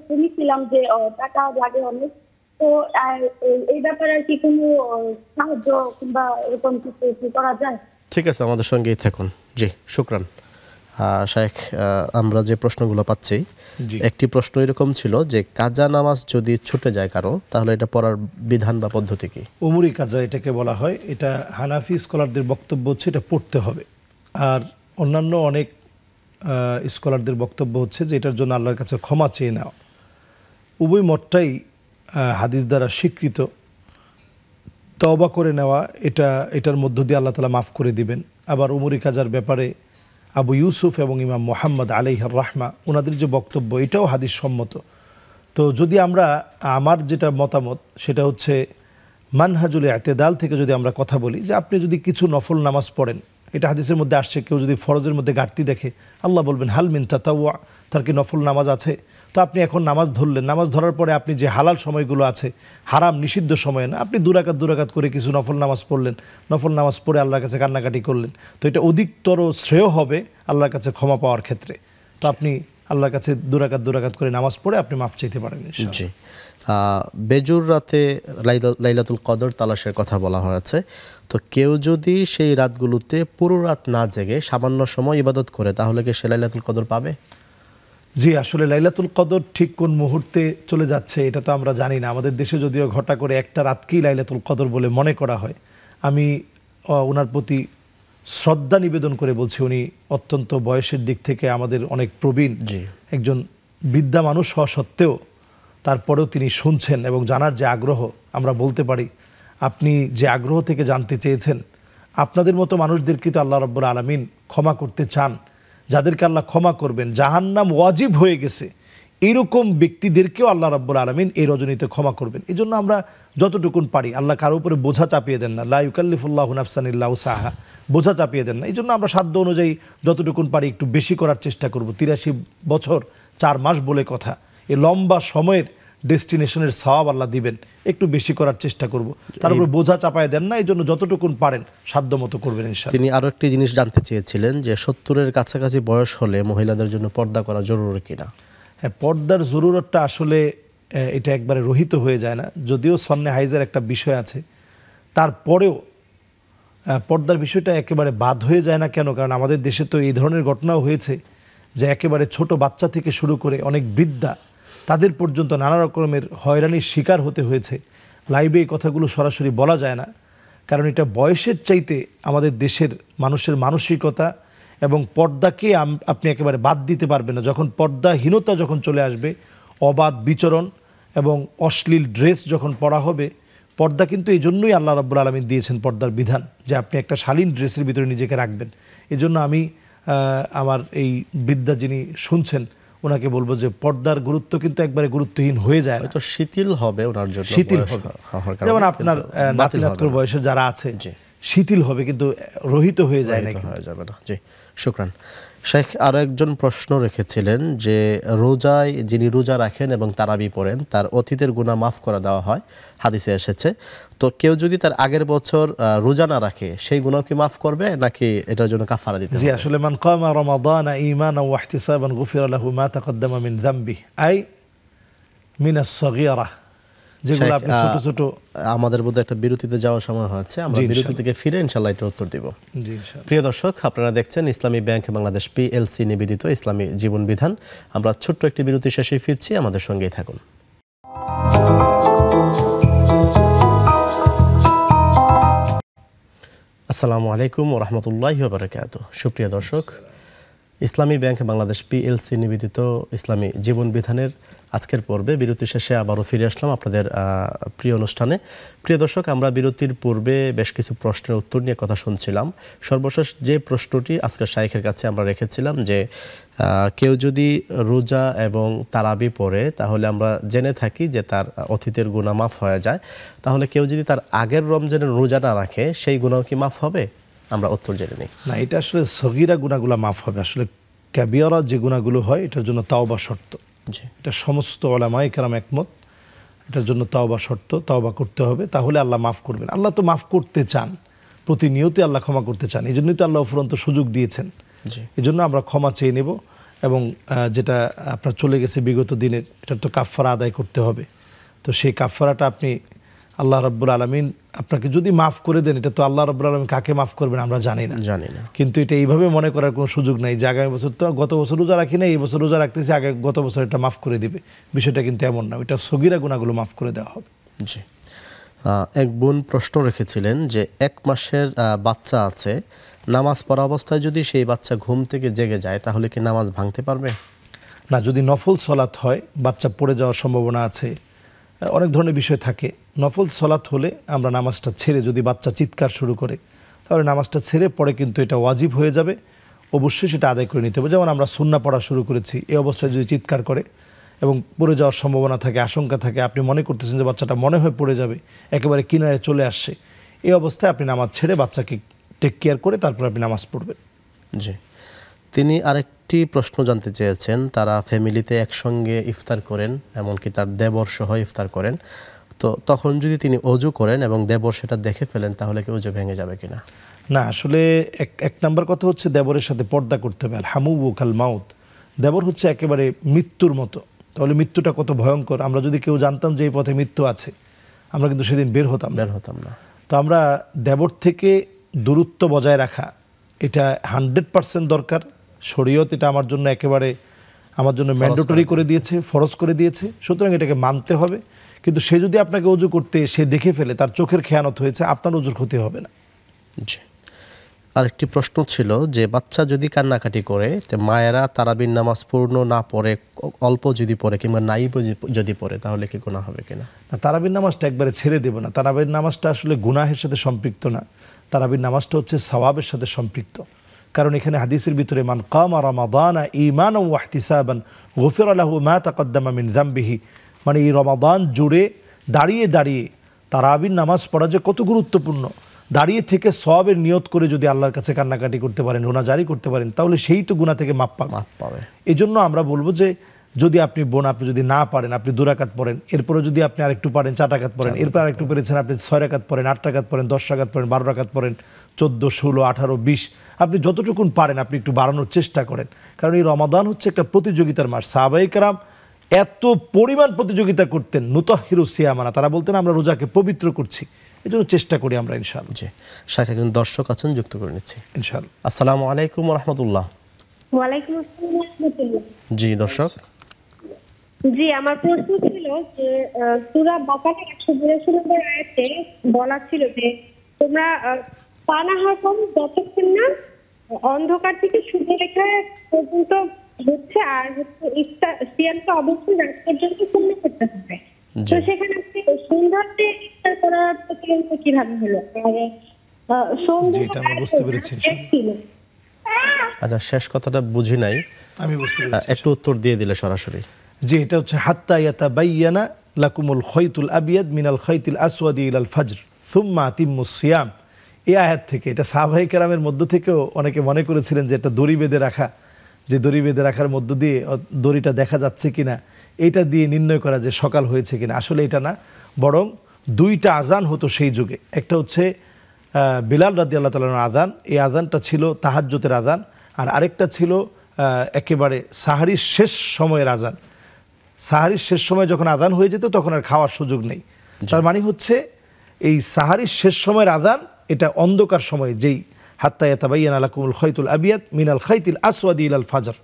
শুনেছিলাম যে টাকা লাগে অনেক তো এই ব্যাপারে আর কি কোনো সাহায্য কিংবা এরকম কিছু করা যায় ঠিক আছে আমাদের সঙ্গেই থাকুন জি শুক্রান শায়েখ আমরা যে প্রশ্নগুলো পাচ্ছি একটি প্রশ্ন এরকম ছিল যে কাজা নামাজ যদি ছুটে যায় কারো তাহলে এটা পড়ার বিধান বা পদ্ধতি কি উমরি কাজা এটাকে বলা হয় এটা হানাফি স্কলারদের বক্তব্য হচ্ছে এটা পড়তে হবে আর অন্যান্য অনেক স্কলারদের বক্তব্য হচ্ছে যে এটার জন্য আল্লাহর কাছে ক্ষমা চেয়ে নেওয়া উভয় মতটাই হাদিস দ্বারা স্বীকৃত তবা করে নেওয়া এটা এটার মধ্য দিয়ে আল্লাহ তালা মাফ করে দিবেন আবার উমরি কাজার ব্যাপারে আবু ইউসুফ এবং ইমাম মোহাম্মদ আলিহার রাহমা ওনাদের যে বক্তব্য এটাও হাদিস সম্মত তো যদি আমরা আমার যেটা মতামত সেটা হচ্ছে মানহাজুল এতেদাল থেকে যদি আমরা কথা বলি যে আপনি যদি কিছু নফল নামাজ পড়েন এটা হাদিসের মধ্যে আসছে কেউ যদি ফরজের মধ্যে ঘাটতি দেখে আল্লাহ বলবেন হালমিন তাতাওয়া তার কি নফল নামাজ আছে তো আপনি এখন নামাজ ধরলেন নামাজ ধরার পরে আপনি যে হালাল সময়গুলো আছে হারাম নিষিদ্ধ সময় না আপনি দুরাকাত দুরাকাত করে কিছু নফল নামাজ পড়লেন নফল নামাজ পড়ে আল্লাহর কাছে কান্নাকাটি করলেন তো এটা অধিকতর শ্রেয় হবে আল্লাহর কাছে ক্ষমা পাওয়ার ক্ষেত্রে তো আপনি আল্লাহর কাছে দুরাকাত দুরাকাত করে নামাজ পড়ে আপনি মাফ চাইতে পারেন জি বেজুর রাতে লাইলাতুল কদর তালাশের কথা বলা হয়েছে তো কেউ যদি সেই রাতগুলোতে পুরো রাত না জেগে সামান্য সময় ইবাদত করে তাহলে কি সে লাইলাতুল কদর পাবে জি আসলে লাইলাতুল কদর ঠিক কোন মুহূর্তে চলে যাচ্ছে এটা তো আমরা জানি না আমাদের দেশে যদিও ঘটা করে একটা রাতকেই লাইলাতুল কদর বলে মনে করা হয় আমি ওনার প্রতি শ্রদ্ধা নিবেদন করে বলছি উনি অত্যন্ত বয়সের দিক থেকে আমাদের অনেক প্রবীণ একজন বৃদ্ধা মানুষ হওয়া সত্ত্বেও তারপরেও তিনি শুনছেন এবং জানার যে আগ্রহ আমরা বলতে পারি আপনি যে আগ্রহ থেকে জানতে চেয়েছেন আপনাদের মতো মানুষদেরকে তো আল্লাহ রব্বুল আলমিন ক্ষমা করতে চান যাদেরকে আল্লাহ ক্ষমা করবেন জাহান্নাম ওয়াজিব হয়ে গেছে এরকম ব্যক্তিদেরকেও আল্লাহ রাব্বুল আলমিন এই রজনীতে ক্ষমা করবেন এই জন্য আমরা যতটুকুন পারি আল্লাহ কারো উপরে বোঝা চাপিয়ে দেন না লাইকাল্লিফুল্লাহ নাফসানিল্লাহ সাহা বোঝা চাপিয়ে দেন না এই জন্য আমরা সাধ্য অনুযায়ী যতটুকুন পারি একটু বেশি করার চেষ্টা করব তিরাশি বছর চার মাস বলে কথা এ লম্বা সময়ের ডেস্টিনেশনের সওয়াব আল্লাহ দিবেন একটু বেশি করার চেষ্টা করব তার উপর বোঝা চাপায় দেন না এই জন্য যতটুকুন পারেন সাধ্য মতো করবেন তিনি আরও একটি জিনিস জানতে চেয়েছিলেন যে সত্তরের কাছাকাছি বয়স হলে মহিলাদের জন্য পর্দা করা জরুরি কিনা হ্যাঁ পর্দার জরুরতটা আসলে এটা একবারে রহিত হয়ে যায় না যদিও সন্নে হাইজার একটা বিষয় আছে তারপরেও পর্দার বিষয়টা একেবারে বাদ হয়ে যায় না কেন কারণ আমাদের দেশে তো এই ধরনের ঘটনাও হয়েছে যে একেবারে ছোট বাচ্চা থেকে শুরু করে অনেক বৃদ্ধা তাদের পর্যন্ত নানা রকমের হয়রানির শিকার হতে হয়েছে লাইভে এই কথাগুলো সরাসরি বলা যায় না কারণ এটা বয়সের চাইতে আমাদের দেশের মানুষের মানসিকতা এবং পর্দাকে আপনি একেবারে বাদ দিতে পারবেন না যখন পর্দাহীনতা যখন চলে আসবে অবাধ বিচরণ এবং অশ্লীল ড্রেস যখন পরা হবে পর্দা কিন্তু এই জন্যই আল্লাহ রাব্বুল আলমিন দিয়েছেন পর্দার বিধান যে আপনি একটা শালীন ড্রেসের ভিতরে নিজেকে রাখবেন এই জন্য আমি আমার এই বিদ্যা যিনি শুনছেন ওনাকে বলবো যে পর্দার গুরুত্ব কিন্তু একবারে গুরুত্বহীন হয়ে যায় তো শিথিল হবে ওনার জন্য শিথিল হবে যেমন আপনার নাতিল নাতকুর বয়সে যারা আছে শিথিল হবে কিন্তু রহিত হয়ে যায় না হয়ে যাবে না জি শুক্রান শেখ আরও একজন প্রশ্ন রেখেছিলেন যে রোজায় যিনি রোজা রাখেন এবং তারাবি পড়েন তার অতীতের গুণা মাফ করে দেওয়া হয় হাদিসে এসেছে তো কেউ যদি তার আগের বছর রোজা না রাখে সেই গুণাও কি মাফ করবে নাকি এটার জন্য কাফারা দিতে জি আসলে মান কামা রমাদান ইমান ওয়া ইহতিসাবান গুফিরা লাহু মা তাকদ্দামা মিন যামবি আই মিন আস-সাগীরা যেগুলো আপনি ছোট ছোট আমাদের বোধহয় একটা বিরতিতে যাওয়ার সময় হচ্ছে আমরা বিরতি থেকে ফিরে ইনশাআল্লাহ এটা উত্তর দিব প্রিয় দর্শক আপনারা দেখছেন ইসলামী ব্যাংক বাংলাদেশ পিএলসি নিবেদিত ইসলামী জীবন বিধান আমরা ছোট্ট একটি বিরতি শেষে ফিরছি আমাদের সঙ্গেই থাকুন আসসালামু আলাইকুম রহমতুল্লাহ বারকাত সুপ্রিয় দর্শক ইসলামী ব্যাংক বাংলাদেশ পিএলসি নিবেদিত ইসলামী জীবন বিধানের আজকের পর্বে বিরতি শেষে আবারও ফিরে আসলাম আপনাদের প্রিয় অনুষ্ঠানে প্রিয় দর্শক আমরা বিরতির পূর্বে বেশ কিছু প্রশ্নের উত্তর নিয়ে কথা শুনছিলাম সর্বশেষ যে প্রশ্নটি আজকের শাইখের কাছে আমরা রেখেছিলাম যে কেউ যদি রোজা এবং তারাবি পড়ে তাহলে আমরা জেনে থাকি যে তার অতীতের গুণা মাফ হয়ে যায় তাহলে কেউ যদি তার আগের রমজানের রোজা না রাখে সেই গুণাও কি মাফ হবে আমরা উত্তর জেনে নিই না এটা আসলে সগিরা গুণাগুলা মাফ হবে আসলে ক্যাবিয়ারা যে গুণাগুলো হয় এটার জন্য তাও বা শর্ত এটা সমস্ত ওলামাই কেরাম একমত এটার জন্য তাওবা শর্ত তাওবা করতে হবে তাহলে আল্লাহ মাফ করবেন আল্লাহ তো মাফ করতে চান প্রতিনিয়তই আল্লাহ ক্ষমা করতে চান এই জন্যই তো আল্লাহ অফুরন্ত সুযোগ দিয়েছেন এই জন্য আমরা ক্ষমা চেয়ে নেব এবং যেটা আপনার চলে গেছে বিগত দিনের এটা তো কাফারা আদায় করতে হবে তো সেই কাফারাটা আপনি আল্লাহ রব্বুল আলমিন আপনাকে যদি মাফ করে দেন এটা তো আল্লাহ রব্বুল আলমিন কাকে মাফ করবেন আমরা জানি না জানি না কিন্তু এটা এইভাবে মনে করার কোনো সুযোগ নাই যে আগামী বছর তো গত বছর রোজা রাখি না এই বছর রোজা রাখতেছি আগে গত বছর এটা মাফ করে দিবে বিষয়টা কিন্তু এমন না ওইটা সগিরা গুণাগুলো মাফ করে দেওয়া হবে জি এক বোন প্রশ্ন রেখেছিলেন যে এক মাসের বাচ্চা আছে নামাজ পড়া অবস্থায় যদি সেই বাচ্চা ঘুম থেকে জেগে যায় তাহলে কি নামাজ ভাঙতে পারবে না যদি নফল সলাৎ হয় বাচ্চা পড়ে যাওয়ার সম্ভাবনা আছে অনেক ধরনের বিষয় থাকে নফল সলাত হলে আমরা নামাজটা ছেড়ে যদি বাচ্চা চিৎকার শুরু করে তাহলে নামাজটা ছেড়ে পরে কিন্তু এটা ওয়াজিব হয়ে যাবে অবশ্যই সেটা আদায় করে নিতে হবে যেমন আমরা সুন্না পড়া শুরু করেছি এই অবস্থায় যদি চিৎকার করে এবং পড়ে যাওয়ার সম্ভাবনা থাকে আশঙ্কা থাকে আপনি মনে করতেছেন যে বাচ্চাটা মনে হয়ে পড়ে যাবে একেবারে কিনারে চলে আসছে এই অবস্থায় আপনি নামাজ ছেড়ে বাচ্চাকে টেক কেয়ার করে তারপর আপনি নামাজ পড়বেন জি তিনি আরেকটি প্রশ্ন জানতে চেয়েছেন তারা ফ্যামিলিতে একসঙ্গে ইফতার করেন এমনকি তার দেবর সহ ইফতার করেন তো তখন যদি তিনি অজু করেন এবং দেবর সেটা দেখে ফেলেন তাহলে কি অজু ভেঙে যাবে কিনা না আসলে এক এক নাম্বার কথা হচ্ছে দেবরের সাথে পর্দা করতে হবে আর হামু ওখাল মাউত দেবর হচ্ছে একেবারে মৃত্যুর মতো তাহলে মৃত্যুটা কত ভয়ঙ্কর আমরা যদি কেউ জানতাম যে এই পথে মৃত্যু আছে আমরা কিন্তু সেদিন বের হতাম বের হতাম না তো আমরা দেবর থেকে দূরত্ব বজায় রাখা এটা হান্ড্রেড পার্সেন্ট দরকার শরীয়ত এটা আমার জন্য একেবারে আমার জন্য ম্যান্ডেটরি করে দিয়েছে ফরজ করে দিয়েছে সুতরাং এটাকে মানতে হবে কিন্তু সে যদি আপনাকে অজু করতে সে দেখে ফেলে তার চোখের খেয়ানত হয়েছে আপনার অজুর ক্ষতি হবে না জি আরেকটি প্রশ্ন ছিল যে বাচ্চা যদি কান্নাকাটি করে তো মায়েরা তারাবিন নামাজ পূর্ণ না পড়ে অল্প যদি পড়ে কিংবা নাইব যদি পড়ে তাহলে কি গুণা হবে কিনা না তারাবিন নামাজটা একবারে ছেড়ে দেব না তারাবিন নামাজটা আসলে গুনাহের সাথে সম্পৃক্ত না তারাবিন নামাজটা হচ্ছে সবাবের সাথে সম্পৃক্ত কারণ এখানে হাদিসের ভিতরে মান কামা রমাদানা ইমান ওয়াহতিসাবান গফির আল্লাহ মা তাকদ্দামা মিন দামবিহি মানে এই রমাদান জুড়ে দাঁড়িয়ে দাঁড়িয়ে তারাবির নামাজ পড়া যে কত গুরুত্বপূর্ণ দাঁড়িয়ে থেকে সবের নিয়ত করে যদি আল্লাহর কাছে কান্নাকাটি করতে পারেন রোনা জারি করতে পারেন তাহলে সেই তো গুণা থেকে মাপ পা মাপ পাবে এই জন্য আমরা বলবো যে যদি আপনি বোন আপনি যদি না পারেন আপনি দুরাকাত পড়েন এরপরে যদি আপনি আরেকটু পারেন চাটাকাত পড়েন এরপর আরেকটু পেরেছেন আপনি ছয় রাকাত পড়েন আট টাকাত পড়েন দশ টাকাত পড়েন বারো রাকাত পড়েন চোদ্দো ষোলো আঠারো বিশ আপনি যতটুকুন পারেন আপনি একটু বাড়ানোর চেষ্টা করেন কারণ এই রমাদান হচ্ছে একটা প্রতিযোগিতার মাস সাবাই কারাম এত পরিমাণ প্রতিযোগিতা করতেন নুতাহির সিয়ামানা তারা বলতেন আমরা রোজাকে পবিত্র করছি এই জন্য চেষ্টা করি আমরা ইনশাল জি সাথে একজন দর্শক আছেন যুক্ত করে নিচ্ছি ইনশাল আসসালামু আলাইকুম রহমতুল্লাহ জি দর্শক জি আমার প্রশ্ন ছিল যে সুরা বাকারের একশো বিরাশি নম্বর আয়াতে বলা ছিল যে তোমরা পানাহার কম যতক্ষণ না অন্ধকার থেকে পর্যন্ত হচ্ছে আর হচ্ছে অবশ্যই রাত পর্যন্ত পূর্ণ করতে হবে তো সেখানে আপনি সন্ধ্যাতে ইফতার করার প্রতিবন্ধ কিভাবে হলো মানে, আচ্ছা শেষ কথাটা বুঝি নাই আমি একটু উত্তর দিয়ে দিলে সরাসরি যে এটা হচ্ছে হাত্তা ইয়াতা বাইয়ানা লাকুমুল খৈতুল আবিয়াদ মিনাল খৈতুল আসওয়াদি ইলাল ফাজর সুম্মা আতিম্মু সিয়াম এই আয়াত থেকে এটা সাহাবাহিক রামের মধ্য থেকেও অনেকে মনে করেছিলেন যে এটা দড়ি বেঁধে রাখা যে দড়ি বেঁধে রাখার মধ্য দিয়ে দড়িটা দেখা যাচ্ছে কি না এটা দিয়ে নির্ণয় করা যে সকাল হয়েছে কিনা আসলে এটা না বরং দুইটা আজান হতো সেই যুগে একটা হচ্ছে বিলাল রাদি আল্লাহ তালার আদান এই আদানটা ছিল তাহাজ্যতের আদান আর আরেকটা ছিল একেবারে সাহারির শেষ সময়ের আজান সাহারির শেষ সময় যখন আদান হয়ে যেত তখন আর খাওয়ার সুযোগ নেই তার মানে হচ্ছে এই সাহারির শেষ সময়ের আদান এটা অন্ধকার সময়ে যেই হাত্তা ইয়াতাবাইয়ান আলাকুমুল খৈতুল আবিয়াত মিনাল খৈতিল আসওয়াদি ইলাল ফাজার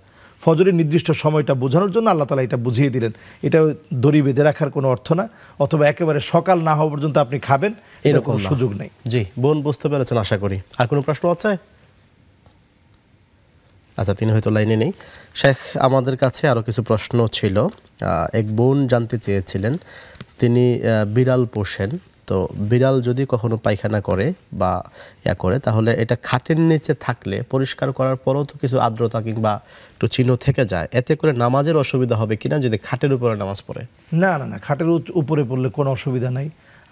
ফজরের নির্দিষ্ট সময়টা বোঝানোর জন্য আল্লাহ তালা এটা বুঝিয়ে দিলেন এটা দড়ি বেঁধে রাখার কোনো অর্থ না অথবা একেবারে সকাল না হওয়া পর্যন্ত আপনি খাবেন এরকম সুযোগ নেই জি বোন বুঝতে পেরেছেন আশা করি আর কোনো প্রশ্ন আছে আচ্ছা তিনি হয়তো লাইনে নেই শেখ আমাদের কাছে আরও কিছু প্রশ্ন ছিল এক বোন জানতে চেয়েছিলেন তিনি বিড়াল পোষেন তো বিড়াল যদি কখনো পায়খানা করে বা ইয়া করে তাহলে এটা খাটের নিচে থাকলে পরিষ্কার করার পরও তো কিছু আর্দ্রতা কিংবা একটু চিহ্ন থেকে যায় এতে করে নামাজের অসুবিধা হবে কিনা যদি খাটের উপরে নামাজ পড়ে না না না খাটের উপরে পড়লে কোনো অসুবিধা নাই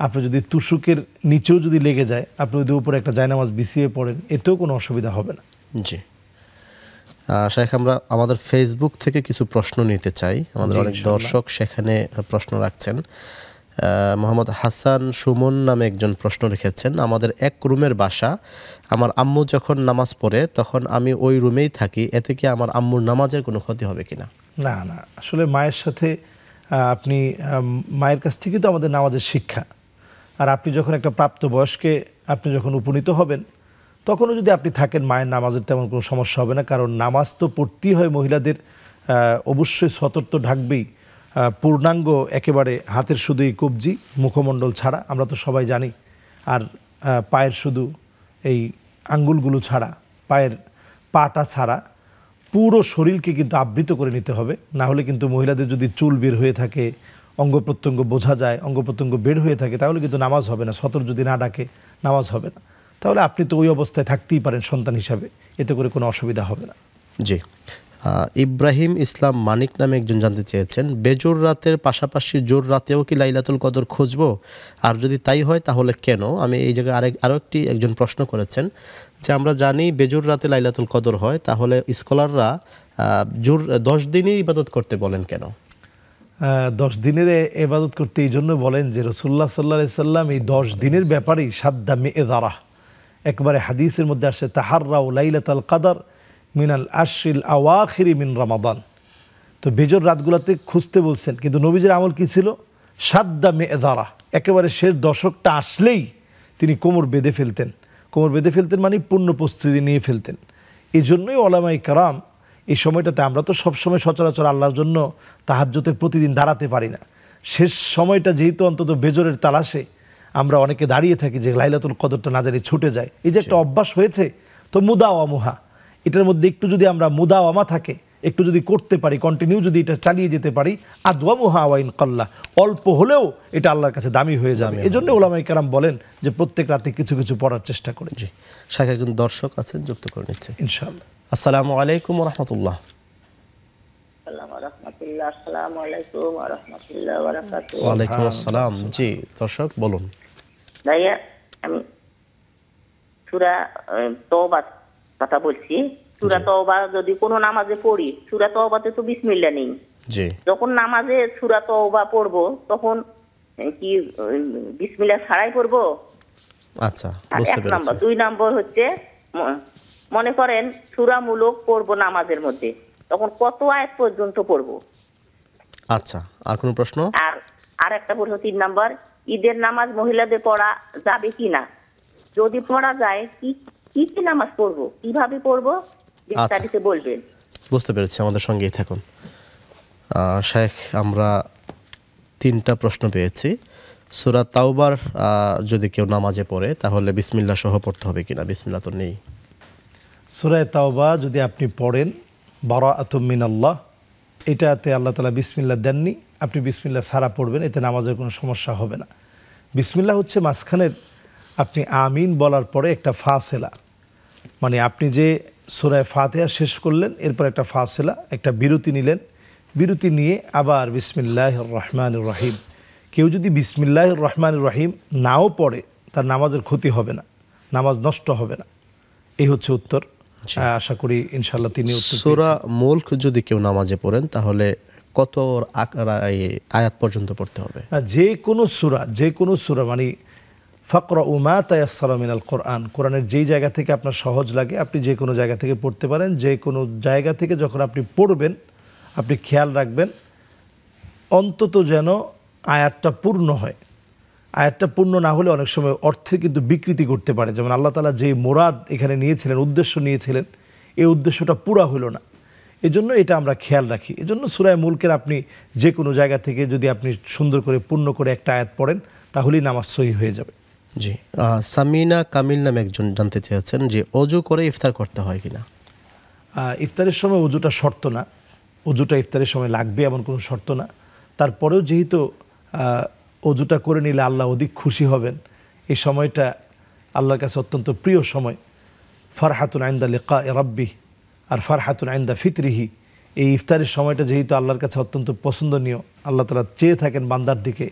আপনি যদি তুসুকের নিচেও যদি লেগে যায় আপনি যদি উপরে একটা জায়নামাজ বিছিয়ে পড়েন এতেও কোনো অসুবিধা হবে না জি শেখ আমরা আমাদের ফেসবুক থেকে কিছু প্রশ্ন নিতে চাই আমাদের অনেক দর্শক সেখানে প্রশ্ন রাখছেন মোহাম্মদ হাসান সুমন নামে একজন প্রশ্ন রেখেছেন আমাদের এক রুমের বাসা আমার আম্মু যখন নামাজ পড়ে তখন আমি ওই রুমেই থাকি এতে কি আমার আম্মুর নামাজের কোনো ক্ষতি হবে কি না না না আসলে মায়ের সাথে আপনি মায়ের কাছ থেকে তো আমাদের নামাজের শিক্ষা আর আপনি যখন একটা প্রাপ্ত বয়স্কে আপনি যখন উপনীত হবেন তখনও যদি আপনি থাকেন মায়ের নামাজের তেমন কোনো সমস্যা হবে না কারণ নামাজ তো পড়তেই হয় মহিলাদের অবশ্যই সতর্ক ঢাকবেই পূর্ণাঙ্গ একেবারে হাতের শুধুই কবজি মুখমণ্ডল ছাড়া আমরা তো সবাই জানি আর পায়ের শুধু এই আঙ্গুলগুলো ছাড়া পায়ের পাটা ছাড়া পুরো শরীরকে কিন্তু আবৃত করে নিতে হবে না হলে কিন্তু মহিলাদের যদি চুল বের হয়ে থাকে অঙ্গ প্রত্যঙ্গ বোঝা যায় অঙ্গ প্রত্যঙ্গ বের হয়ে থাকে তাহলে কিন্তু নামাজ হবে না সতর যদি না ডাকে নামাজ হবে না তাহলে আপনি তো ওই অবস্থায় থাকতেই পারেন সন্তান হিসাবে এতে করে কোনো অসুবিধা হবে না জি ইব্রাহিম ইসলাম মানিক নামে একজন জানতে চেয়েছেন বেজোর রাতের পাশাপাশি জোর রাতেও কি লাইলাতুল কদর খুঁজবো আর যদি তাই হয় তাহলে কেন আমি এই জায়গায় আরেক আরও একটি একজন প্রশ্ন করেছেন যে আমরা জানি বেজোর রাতে লাইলাতুল কদর হয় তাহলে স্কলাররা জোর দশ দিনই ইবাদত করতে বলেন কেন দশ দিনের এবাদত করতে এই জন্য বলেন যে রসুল্লাহ সাল্লা সাল্লাম এই দশ দিনের ব্যাপারেই সাদ্দামে এদারা একবারে হাদিসের মধ্যে আসছে তাহাররাও লাইলাত আল কাদার মিনাল আশ্রিল আওয়াখিরি মিন রমাদান তো বেজর রাতগুলোতে খুঁজতে বলছেন কিন্তু নবীজের আমল কী ছিল সাদ্দা এদারা একেবারে শেষ দশকটা আসলেই তিনি কোমর বেঁধে ফেলতেন কোমর বেঁধে ফেলতেন মানে পূর্ণ প্রস্তুতি নিয়ে ফেলতেন এই জন্যই ওলামাই কারাম এই সময়টাতে আমরা তো সবসময় সচরাচর আল্লাহর জন্য তাহাজ্যতে প্রতিদিন দাঁড়াতে পারি না শেষ সময়টা যেহেতু অন্তত বেজরের তালাশে আমরা অনেকে দাঁড়িয়ে থাকি যে লাইলাতুল কদরটা না জানি ছুটে যায় এই যে একটা অভ্যাস হয়েছে তো মুদা মুহা এটার মধ্যে একটু যদি আমরা মুদাওয়ামা থাকে একটু যদি করতে পারি কন্টিনিউ যদি এটা চালিয়ে যেতে পারি আদওয়া মুহাওয়াইন কল্লা অল্প হলেও এটা আল্লাহর কাছে দামি হয়ে যাবে এই জন্য ওলামাই কালাম বলেন যে প্রত্যেক রাতে কিছু কিছু পড়ার চেষ্টা করে জি শাখ একজন দর্শক আছেন যুক্ত করে নিচ্ছে ইনশাআল্লাহ আসসালামু আলাইকুম রহমতুল্লাহ ওয়ালাইকুম আসসালাম জি দর্শক বলুন ভাইয়া আমি সুরা তোবা কথা বলছি সুরা তওবা যদি কোনো নামাজে পড়ি সুরাত তওবাতে তো বিসমিল্লা নেই যখন নামাজে সুরা তওবা পড়ব তখন কি বিসমিল্লা ছাড়াই পড়ব আচ্ছা এক নম্বর দুই নম্বর হচ্ছে মনে করেন সুরামূলক পড়ব নামাজের মধ্যে তখন কত আয়াত পর্যন্ত পড়ব আচ্ছা আর কোনো প্রশ্ন আর আর একটা প্রশ্ন তিন নম্বর ঈদের নামাজ মহিলাদের পড়া যাবে কি না যদি পড়া যায় কি ঈদের নামাজ পড়বো কিভাবে পড়বো বিস্তারিত আচ্ছা। বলবেন বুঝতে পেরেছি আমাদের সঙ্গেই থাকুন শেখ আমরা তিনটা প্রশ্ন পেয়েছি সুরা তাওবার যদি কেউ নামাজে পড়ে তাহলে বিসমিল্লা সহ পড়তে হবে কিনা বিসমিল্লা তো নেই সুরায় তাওবা যদি আপনি পড়েন বারা আতমিন আল্লাহ এটাতে আল্লাহ তালা বিসমিল্লা দেননি আপনি বিসমিল্লা সারা পড়বেন এতে নামাজের কোনো সমস্যা হবে না বিসমিল্লা হচ্ছে মাঝখানের আপনি আমিন বলার পরে একটা ফাসেলা মানে আপনি যে সুরায় ফাতেহা শেষ করলেন এরপর একটা ফাসেলা একটা বিরতি নিলেন বিরতি নিয়ে আবার বিসমিল্লাহ রহমান রহিম কেউ যদি বিসমিল্লাহ রহমান রহিম নাও পড়ে তার নামাজের ক্ষতি হবে না নামাজ নষ্ট হবে না এই হচ্ছে উত্তর আশা করি ইনশাল্লাহ তিনি সুরা মুল্ক যদি কেউ নামাজে পড়েন তাহলে কত আয়াত পর্যন্ত পড়তে হবে যে কোনো সুরা যে কোনো সুরা মানে ফকর উমা তায়াসালামিনাল কোরআন কোরআনের যেই জায়গা থেকে আপনার সহজ লাগে আপনি যে কোনো জায়গা থেকে পড়তে পারেন যে কোনো জায়গা থেকে যখন আপনি পড়বেন আপনি খেয়াল রাখবেন অন্তত যেন আয়াতটা পূর্ণ হয় আয়াতটা পূর্ণ না হলে অনেক সময় অর্থের কিন্তু বিকৃতি করতে পারে যেমন আল্লাহ তালা যে মোরাদ এখানে নিয়েছিলেন উদ্দেশ্য নিয়েছিলেন এই উদ্দেশ্যটা পুরা হলো না এজন্য এটা আমরা খেয়াল রাখি এজন্য সুরায় মুলকের আপনি যে কোনো জায়গা থেকে যদি আপনি সুন্দর করে পূর্ণ করে একটা আয়াত পড়েন তাহলেই নামাজ সহি হয়ে যাবে জি সামিনা কামিল নামে একজন জানতে চেয়েছেন যে অজু করে ইফতার করতে হয় কিনা ইফতারের সময় অজুটা শর্ত না অজুটা ইফতারের সময় লাগবে এমন কোনো শর্ত না তারপরেও যেহেতু অজুটা করে নিলে আল্লাহ অধিক খুশি হবেন এই সময়টা আল্লাহর কাছে অত্যন্ত প্রিয় সময় ফারহাতুন আইন্দা লেকা রব্বি আর ফারহাতুন আইন্দা ফিতরিহি এই ইফতারের সময়টা যেহেতু আল্লাহর কাছে অত্যন্ত পছন্দনীয় আল্লাহ তালা চেয়ে থাকেন বান্দার দিকে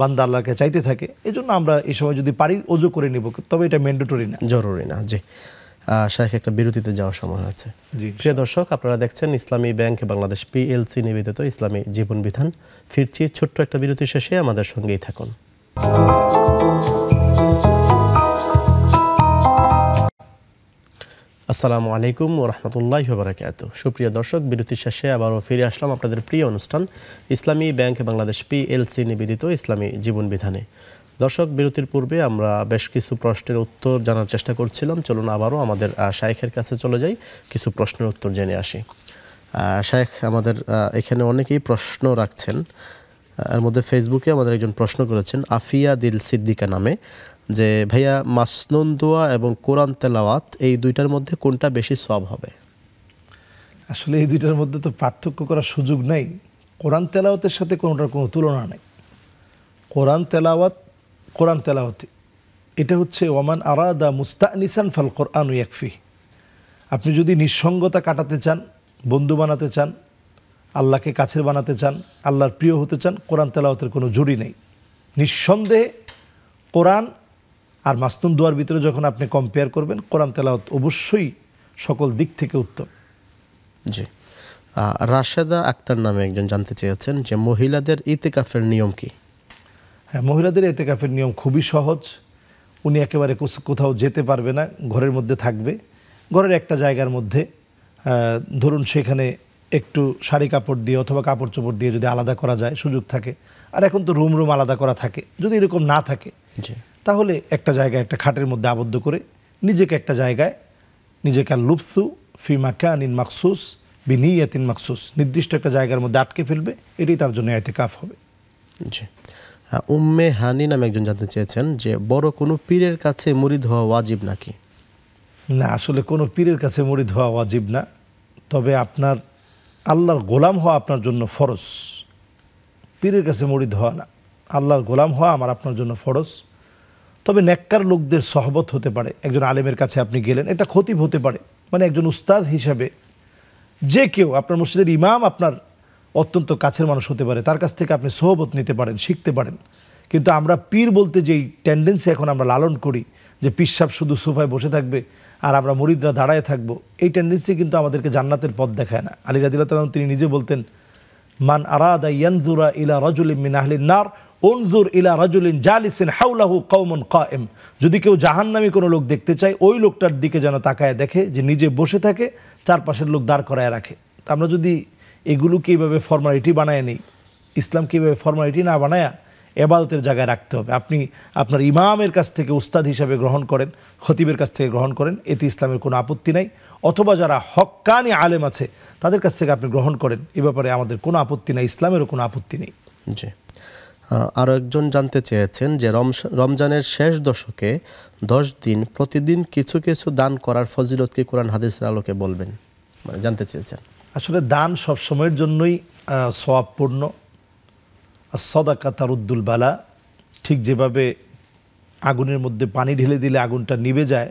বান্দা আল্লাহকে চাইতে থাকে এই জন্য আমরা এই সময় যদি পারি অজু করে নিব তবে এটা ম্যান্ডেটরি না জরুরি না জি শাহেখ একটা বিরতিতে যাওয়ার সময় হয়েছে প্রিয় দর্শক আপনারা দেখছেন ইসলামী ব্যাংক বাংলাদেশ পিএলসি নিবেদিত ইসলামী জীবন বিধান ফিরছি ছোট্ট একটা বিরতি শেষে আমাদের সঙ্গেই থাকুন আসসালামু আলাইকুম ও রহমতুল্লাহ বারাকাত সুপ্রিয় দর্শক বিরতির শেষে আবারও ফিরে আসলাম আপনাদের প্রিয় অনুষ্ঠান ইসলামী ব্যাংক বাংলাদেশ পি সি নিবেদিত ইসলামী জীবন বিধানে দর্শক বিরতির পূর্বে আমরা বেশ কিছু প্রশ্নের উত্তর জানার চেষ্টা করছিলাম চলুন আবারও আমাদের শায়েখের কাছে চলে যাই কিছু প্রশ্নের উত্তর জেনে আসি শায়েখ আমাদের এখানে অনেকেই প্রশ্ন রাখছেন এর মধ্যে ফেসবুকে আমাদের একজন প্রশ্ন করেছেন আফিয়া দিল সিদ্দিকা নামে যে ভাইয়া মাসনুন দোয়া এবং কোরআন তেলাওয়াত এই দুইটার মধ্যে কোনটা বেশি সব হবে আসলে এই দুইটার মধ্যে তো পার্থক্য করার সুযোগ নাই কোরআন তেলাওয়াতের সাথে কোনোটার কোনো তুলনা নেই কোরআন তেলাওয়াত কোরআন তেলাওয়াতি এটা হচ্ছে ওমান মুস্তা নিসান ফাল কোরআন ইয়াকফি আপনি যদি নিঃসঙ্গতা কাটাতে চান বন্ধু বানাতে চান আল্লাহকে কাছের বানাতে চান আল্লাহর প্রিয় হতে চান কোরআন তেলাওয়াতের কোনো জুড়ি নেই নিঃসন্দেহে কোরআন আর মাসতুম দোয়ার ভিতরে যখন আপনি কম্পেয়ার করবেন কোরআন তেলাওত অবশ্যই সকল দিক থেকে উত্তম জি রাশেদা আক্তার নামে একজন জানতে চেয়েছেন যে মহিলাদের কাফের নিয়ম কি হ্যাঁ মহিলাদের কাফের নিয়ম খুবই সহজ উনি একেবারে কোথাও যেতে পারবে না ঘরের মধ্যে থাকবে ঘরের একটা জায়গার মধ্যে ধরুন সেখানে একটু শাড়ি কাপড় দিয়ে অথবা কাপড় চোপড় দিয়ে যদি আলাদা করা যায় সুযোগ থাকে আর এখন তো রুম রুম আলাদা করা থাকে যদি এরকম না থাকে তাহলে একটা জায়গায় একটা খাটের মধ্যে আবদ্ধ করে নিজেকে একটা জায়গায় নিজেকে লুপসু ফি ইন মাকসুস বি নিয়াতিন মাকসুস নির্দিষ্ট একটা জায়গার মধ্যে আটকে ফেলবে এটি তার জন্য এতে কাফ হবে জি উম্মে হানি নামে একজন জানতে চেয়েছেন যে বড় কোনো পীরের কাছে মরিদ হওয়া ওয়াজিব নাকি না আসলে কোনো পীরের কাছে মরিদ হওয়া ওয়াজিব না তবে আপনার আল্লাহর গোলাম হওয়া আপনার জন্য ফরজ পীরের কাছে মরিদ হওয়া না আল্লাহর গোলাম হওয়া আমার আপনার জন্য ফরজ তবে ন্যাক্কার লোকদের সহবত হতে পারে একজন আলেমের কাছে আপনি গেলেন এটা ক্ষতি হতে পারে মানে একজন উস্তাদ হিসাবে যে কেউ আপনার মসজিদের ইমাম আপনার অত্যন্ত কাছের মানুষ হতে পারে তার কাছ থেকে আপনি সহবত নিতে পারেন শিখতে পারেন কিন্তু আমরা পীর বলতে যেই টেন্ডেন্সি এখন আমরা লালন করি যে পিসাব শুধু সোফায় বসে থাকবে আর আমরা মরিদরা দাঁড়ায় থাকবো এই টেন্ডেন্সি কিন্তু আমাদেরকে জান্নাতের পথ দেখায় না আলী রাজিল্লাহ তিনি নিজে বলতেন মান দা ইয়ানজুরা ইলা রাজুল মিন আহলিন নার অনজুর ইলা রাজুলিন জালিসিন হাউলাহু কৌমন কায়েম যদি কেউ জাহান্নামি কোনো লোক দেখতে চায় ওই লোকটার দিকে যেন তাকায় দেখে যে নিজে বসে থাকে চারপাশের লোক দাঁড় করায় রাখে তা আমরা যদি এগুলোকে এইভাবে ফর্মালিটি বানায় নিই ইসলামকে এইভাবে ফর্মালিটি না বানায়া এবাদতের জায়গায় রাখতে হবে আপনি আপনার ইমামের কাছ থেকে উস্তাদ হিসাবে গ্রহণ করেন খতিবের কাছ থেকে গ্রহণ করেন এতে ইসলামের কোনো আপত্তি নাই অথবা যারা হকানি আলেম আছে তাদের কাছ থেকে আপনি গ্রহণ করেন এ ব্যাপারে আমাদের কোনো আপত্তি নাই ইসলামেরও কোনো আপত্তি নেই জি আরও একজন জানতে চেয়েছেন যে রমজানের শেষ দশকে দশ দিন প্রতিদিন কিছু কিছু দান করার ফজিলত কি কোরআন হাদিসের আলোকে বলবেন মানে জানতে চেয়েছেন আসলে দান সব সময়ের জন্যই স্বভাবপূর্ণ সদাকা উদ্দুল বালা ঠিক যেভাবে আগুনের মধ্যে পানি ঢেলে দিলে আগুনটা নিবে যায়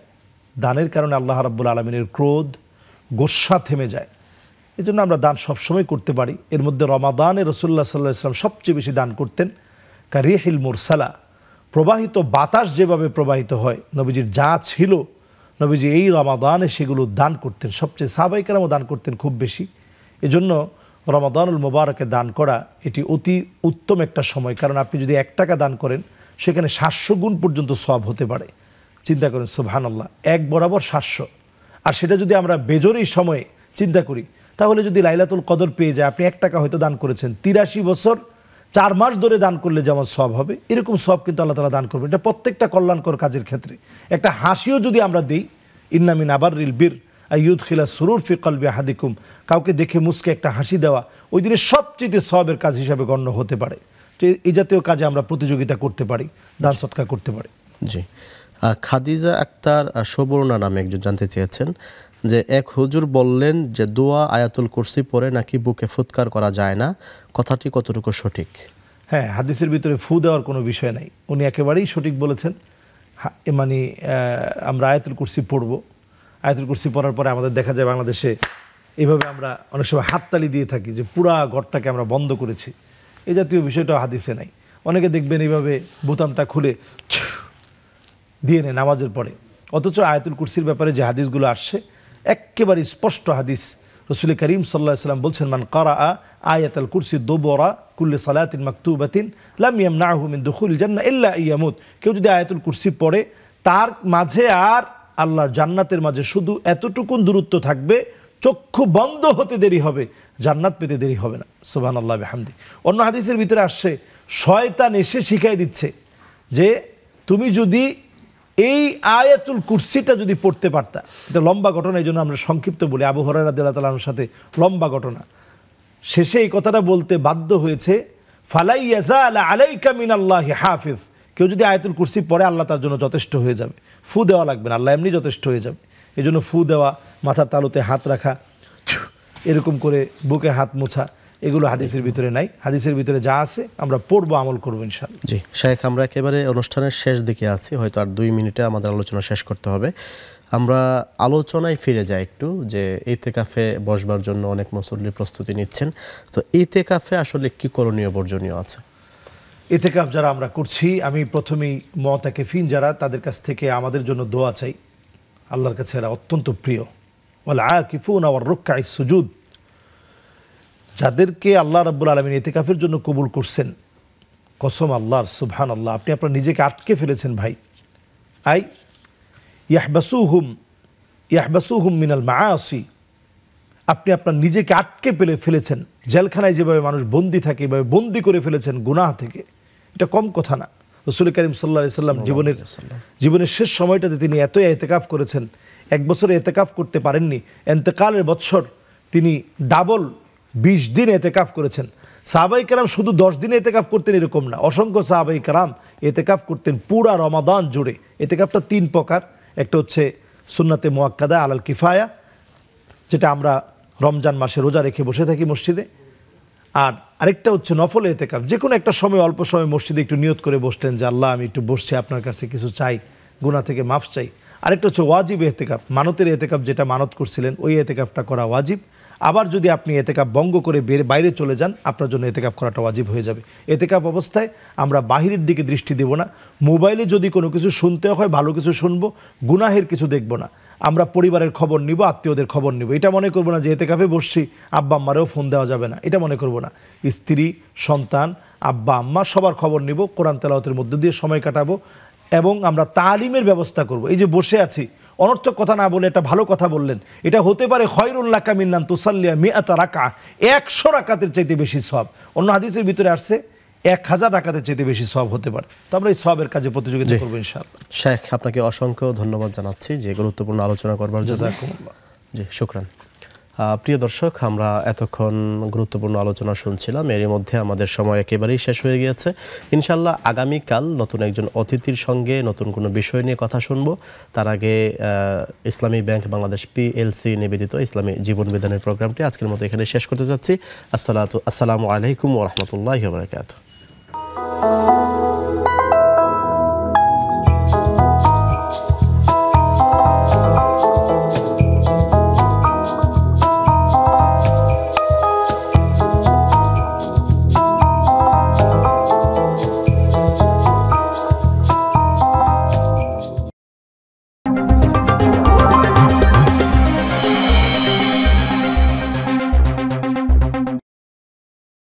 দানের কারণে আল্লাহ রাব্বুল আলমিনের ক্রোধ গোস্বা থেমে যায় এই জন্য আমরা দান সবসময় করতে পারি এর মধ্যে রমাদানে রসুল্লাহ সাল্লাহ ইসলাম সবচেয়ে বেশি দান করতেন কারিহিল মুরসালা প্রবাহিত বাতাস যেভাবে প্রবাহিত হয় নবীজির যা ছিল নবীজি এই রমাদানে সেগুলো দান করতেন সবচেয়ে সাবাইকারামও দান করতেন খুব বেশি এজন্য রমাদানুল মোবারকে দান করা এটি অতি উত্তম একটা সময় কারণ আপনি যদি এক টাকা দান করেন সেখানে সাতশো গুণ পর্যন্ত সব হতে পারে চিন্তা করেন সোভান আল্লাহ এক বরাবর সাতশো আর সেটা যদি আমরা বেজরেই সময়ে চিন্তা করি তাহলে যদি লাইলাতুল কদর পেয়ে যায় আপনি এক টাকা হয়তো দান করেছেন তিরাশি বছর চার মাস ধরে দান করলে যেমন সব হবে এরকম সব কিন্তু আল্লাহ তালা দান করবে এটা প্রত্যেকটা কল্যাণকর কাজের ক্ষেত্রে একটা হাসিও যদি আমরা দিই ইন্নামিন আবার রিল বীর ইউথ খিলা সুরুর বি হাদিকুম কাউকে দেখে মুসকে একটা হাসি দেওয়া ওই দিনের সবচেয়ে সবের কাজ হিসাবে গণ্য হতে পারে তো এই জাতীয় কাজে আমরা প্রতিযোগিতা করতে পারি দান সৎকার করতে পারি জি খাদিজা আক্তার সুবর্ণা নামে একজন জানতে চেয়েছেন যে এক হুজুর বললেন যে দোয়া আয়াতুল কুরসি পরে নাকি বুকে ফুৎকার করা যায় না কথাটি কতটুকু সঠিক হ্যাঁ হাদিসের ভিতরে ফু দেওয়ার কোনো বিষয় নাই উনি একেবারেই সঠিক বলেছেন মানে আমরা আয়াতুল কুরসি পড়ব আয়াতুল কুরসি পড়ার পরে আমাদের দেখা যায় বাংলাদেশে এভাবে আমরা অনেক সময় হাততালি দিয়ে থাকি যে পুরা ঘরটাকে আমরা বন্ধ করেছি এ জাতীয় বিষয়টা হাদিসে নাই অনেকে দেখবেন এইভাবে বোতামটা খুলে দিয়ে নেয় নামাজের পরে অথচ আয়াতুল কুরসির ব্যাপারে যে হাদিসগুলো আসছে একেবারে স্পষ্ট হাদিস রসুল করিম সাল্লা সাল্লাম বলছেন মান করা আ আল কুরসি দোবরা কুল্লি সালাতিন মাকতুবাতিন লামিয়াম নাহমিন দুখুল জান্না ইল্লা ইয়ামুদ কেউ যদি আয়াতুল কুরসি পড়ে তার মাঝে আর আল্লাহ জান্নাতের মাঝে শুধু এতটুকুন দূরত্ব থাকবে চক্ষু বন্ধ হতে দেরি হবে জান্নাত পেতে দেরি হবে না সোহান আল্লাহ বেহামদি অন্য হাদিসের ভিতরে আসছে শয়তান এসে শিখাই দিচ্ছে যে তুমি যদি এই আয়াতুল কুরসিটা যদি পড়তে পারতা এটা লম্বা ঘটনা এই জন্য আমরা সংক্ষিপ্ত বলি আবু হরারা দিল্লা সাথে লম্বা ঘটনা শেষে এই কথাটা বলতে বাধ্য হয়েছে ফালাইয়াজাল আলাইকা আল্লাহ হাফিজ কেউ যদি আয়াতুল কুরসি পরে আল্লাহ তার জন্য যথেষ্ট হয়ে যাবে ফু দেওয়া লাগবে না আল্লাহ এমনি যথেষ্ট হয়ে যাবে এই জন্য ফু দেওয়া মাথার তালুতে হাত রাখা এরকম করে বুকে হাত মোছা এগুলো হাদিসের ভিতরে নাই হাদিসের ভিতরে যা আছে আমরা পড়বো আমল করবো ইনশাল্লাহ জি শেখ আমরা একেবারে অনুষ্ঠানের শেষ দিকে আছি হয়তো আর দুই মিনিটে আমাদের আলোচনা শেষ করতে হবে আমরা আলোচনায় ফিরে যাই একটু যে কাফে বসবার জন্য অনেক মুসল্লি প্রস্তুতি নিচ্ছেন তো কাফে আসলে কি করণীয় বর্জনীয় আছে ইতেকাফ যারা আমরা করছি আমি প্রথমেই মতাকে ফিন যারা তাদের কাছ থেকে আমাদের জন্য দোয়া চাই আল্লাহর কাছে এরা অত্যন্ত প্রিয় বলে আয়া কিফুন আবার রক্ষা সুজুদ যাদেরকে আল্লাহ রাব্বুল আলমিন এতেকাফের জন্য কবুল করছেন কসম আল্লাহর সুবহান আল্লাহ আপনি আপনার নিজেকে আটকে ফেলেছেন ভাই আই ইয়াহবাসু হুম ইয়াহবাসু হুম মিনাল মায়াসি আপনি আপনার নিজেকে আটকে পেলে ফেলেছেন জেলখানায় যেভাবে মানুষ বন্দি থাকে এভাবে বন্দি করে ফেলেছেন গুনাহ থেকে এটা কম কথা না রসুল করিম সাল্লা সাল্লাম জীবনের জীবনের শেষ সময়টাতে তিনি এতই এতেকাফ করেছেন এক বছরে এতেকাফ করতে পারেননি এতেকালের বছর তিনি ডাবল বিশ দিন এতেকাফ করেছেন সাহাবাই কালাম শুধু দশ দিনে এতেকাফ করতেন এরকম না অসংখ্য সাহাবাই কালাম এতেকাফ করতেন পুরা রমাদান জুড়ে এতেকাফটা তিন প্রকার একটা হচ্ছে সুন্নাতে মোয়াক্কাদা আলাল কিফায়া যেটা আমরা রমজান মাসে রোজা রেখে বসে থাকি মসজিদে আর আরেকটা হচ্ছে নফল এতেকাফ যে কোনো একটা সময় অল্প সময় মসজিদে একটু নিয়ত করে বসলেন যে আল্লাহ আমি একটু বসছি আপনার কাছে কিছু চাই গুণা থেকে মাফ চাই আরেকটা হচ্ছে ওয়াজিব এহতেকাপ মানতের এহতেকাপ যেটা মানত করছিলেন ওই এহতেকাপটা করা ওয়াজিব আবার যদি আপনি এতেকাপ বঙ্গ করে বের বাইরে চলে যান আপনার জন্য এতেকাপ করাটা অজীব হয়ে যাবে এতেকাপ অবস্থায় আমরা বাহিরের দিকে দৃষ্টি দেব না মোবাইলে যদি কোনো কিছু শুনতে হয় ভালো কিছু শুনবো গুনাহের কিছু দেখব না আমরা পরিবারের খবর নিব আত্মীয়দের খবর নিব এটা মনে করবো না যে এতে কাপে বসছি আব্বা আম্মারেও ফোন দেওয়া যাবে না এটা মনে করব না স্ত্রী সন্তান আব্বা আম্মা সবার খবর নিব কোরআন তেলাওতের মধ্য দিয়ে সময় কাটাবো এবং আমরা তালিমের ব্যবস্থা করব এই যে বসে আছি অনর্থক কথা না বলে এটা ভালো কথা বললেন এটা হতে পারে খয়রুল্লাহ কামিল্লান তুসাল্লিয়া মিয়াতা রাকা একশো রাকাতের চাইতে বেশি সব অন্য হাদিসের ভিতরে আসছে এক হাজার টাকাতে চাইতে বেশি সব হতে পারে তো আমরা এই সবের কাজে প্রতিযোগিতা করবো শেখ আপনাকে অসংখ্য ধন্যবাদ জানাচ্ছি যে গুরুত্বপূর্ণ আলোচনা করবার জন্য জি শুক্রান প্রিয় দর্শক আমরা এতক্ষণ গুরুত্বপূর্ণ আলোচনা শুনছিলাম এরই মধ্যে আমাদের সময় একেবারেই শেষ হয়ে গিয়েছে ইনশাল্লাহ আগামীকাল নতুন একজন অতিথির সঙ্গে নতুন কোনো বিষয় নিয়ে কথা শুনব তার আগে ইসলামী ব্যাংক বাংলাদেশ পিএলসি নিবেদিত ইসলামী জীবন বিধানের প্রোগ্রামটি আজকের মতো এখানে শেষ করতে যাচ্ছি আসসালাম আসসালামু আলাইকুম ওরহমতুল্লাহ বরকাত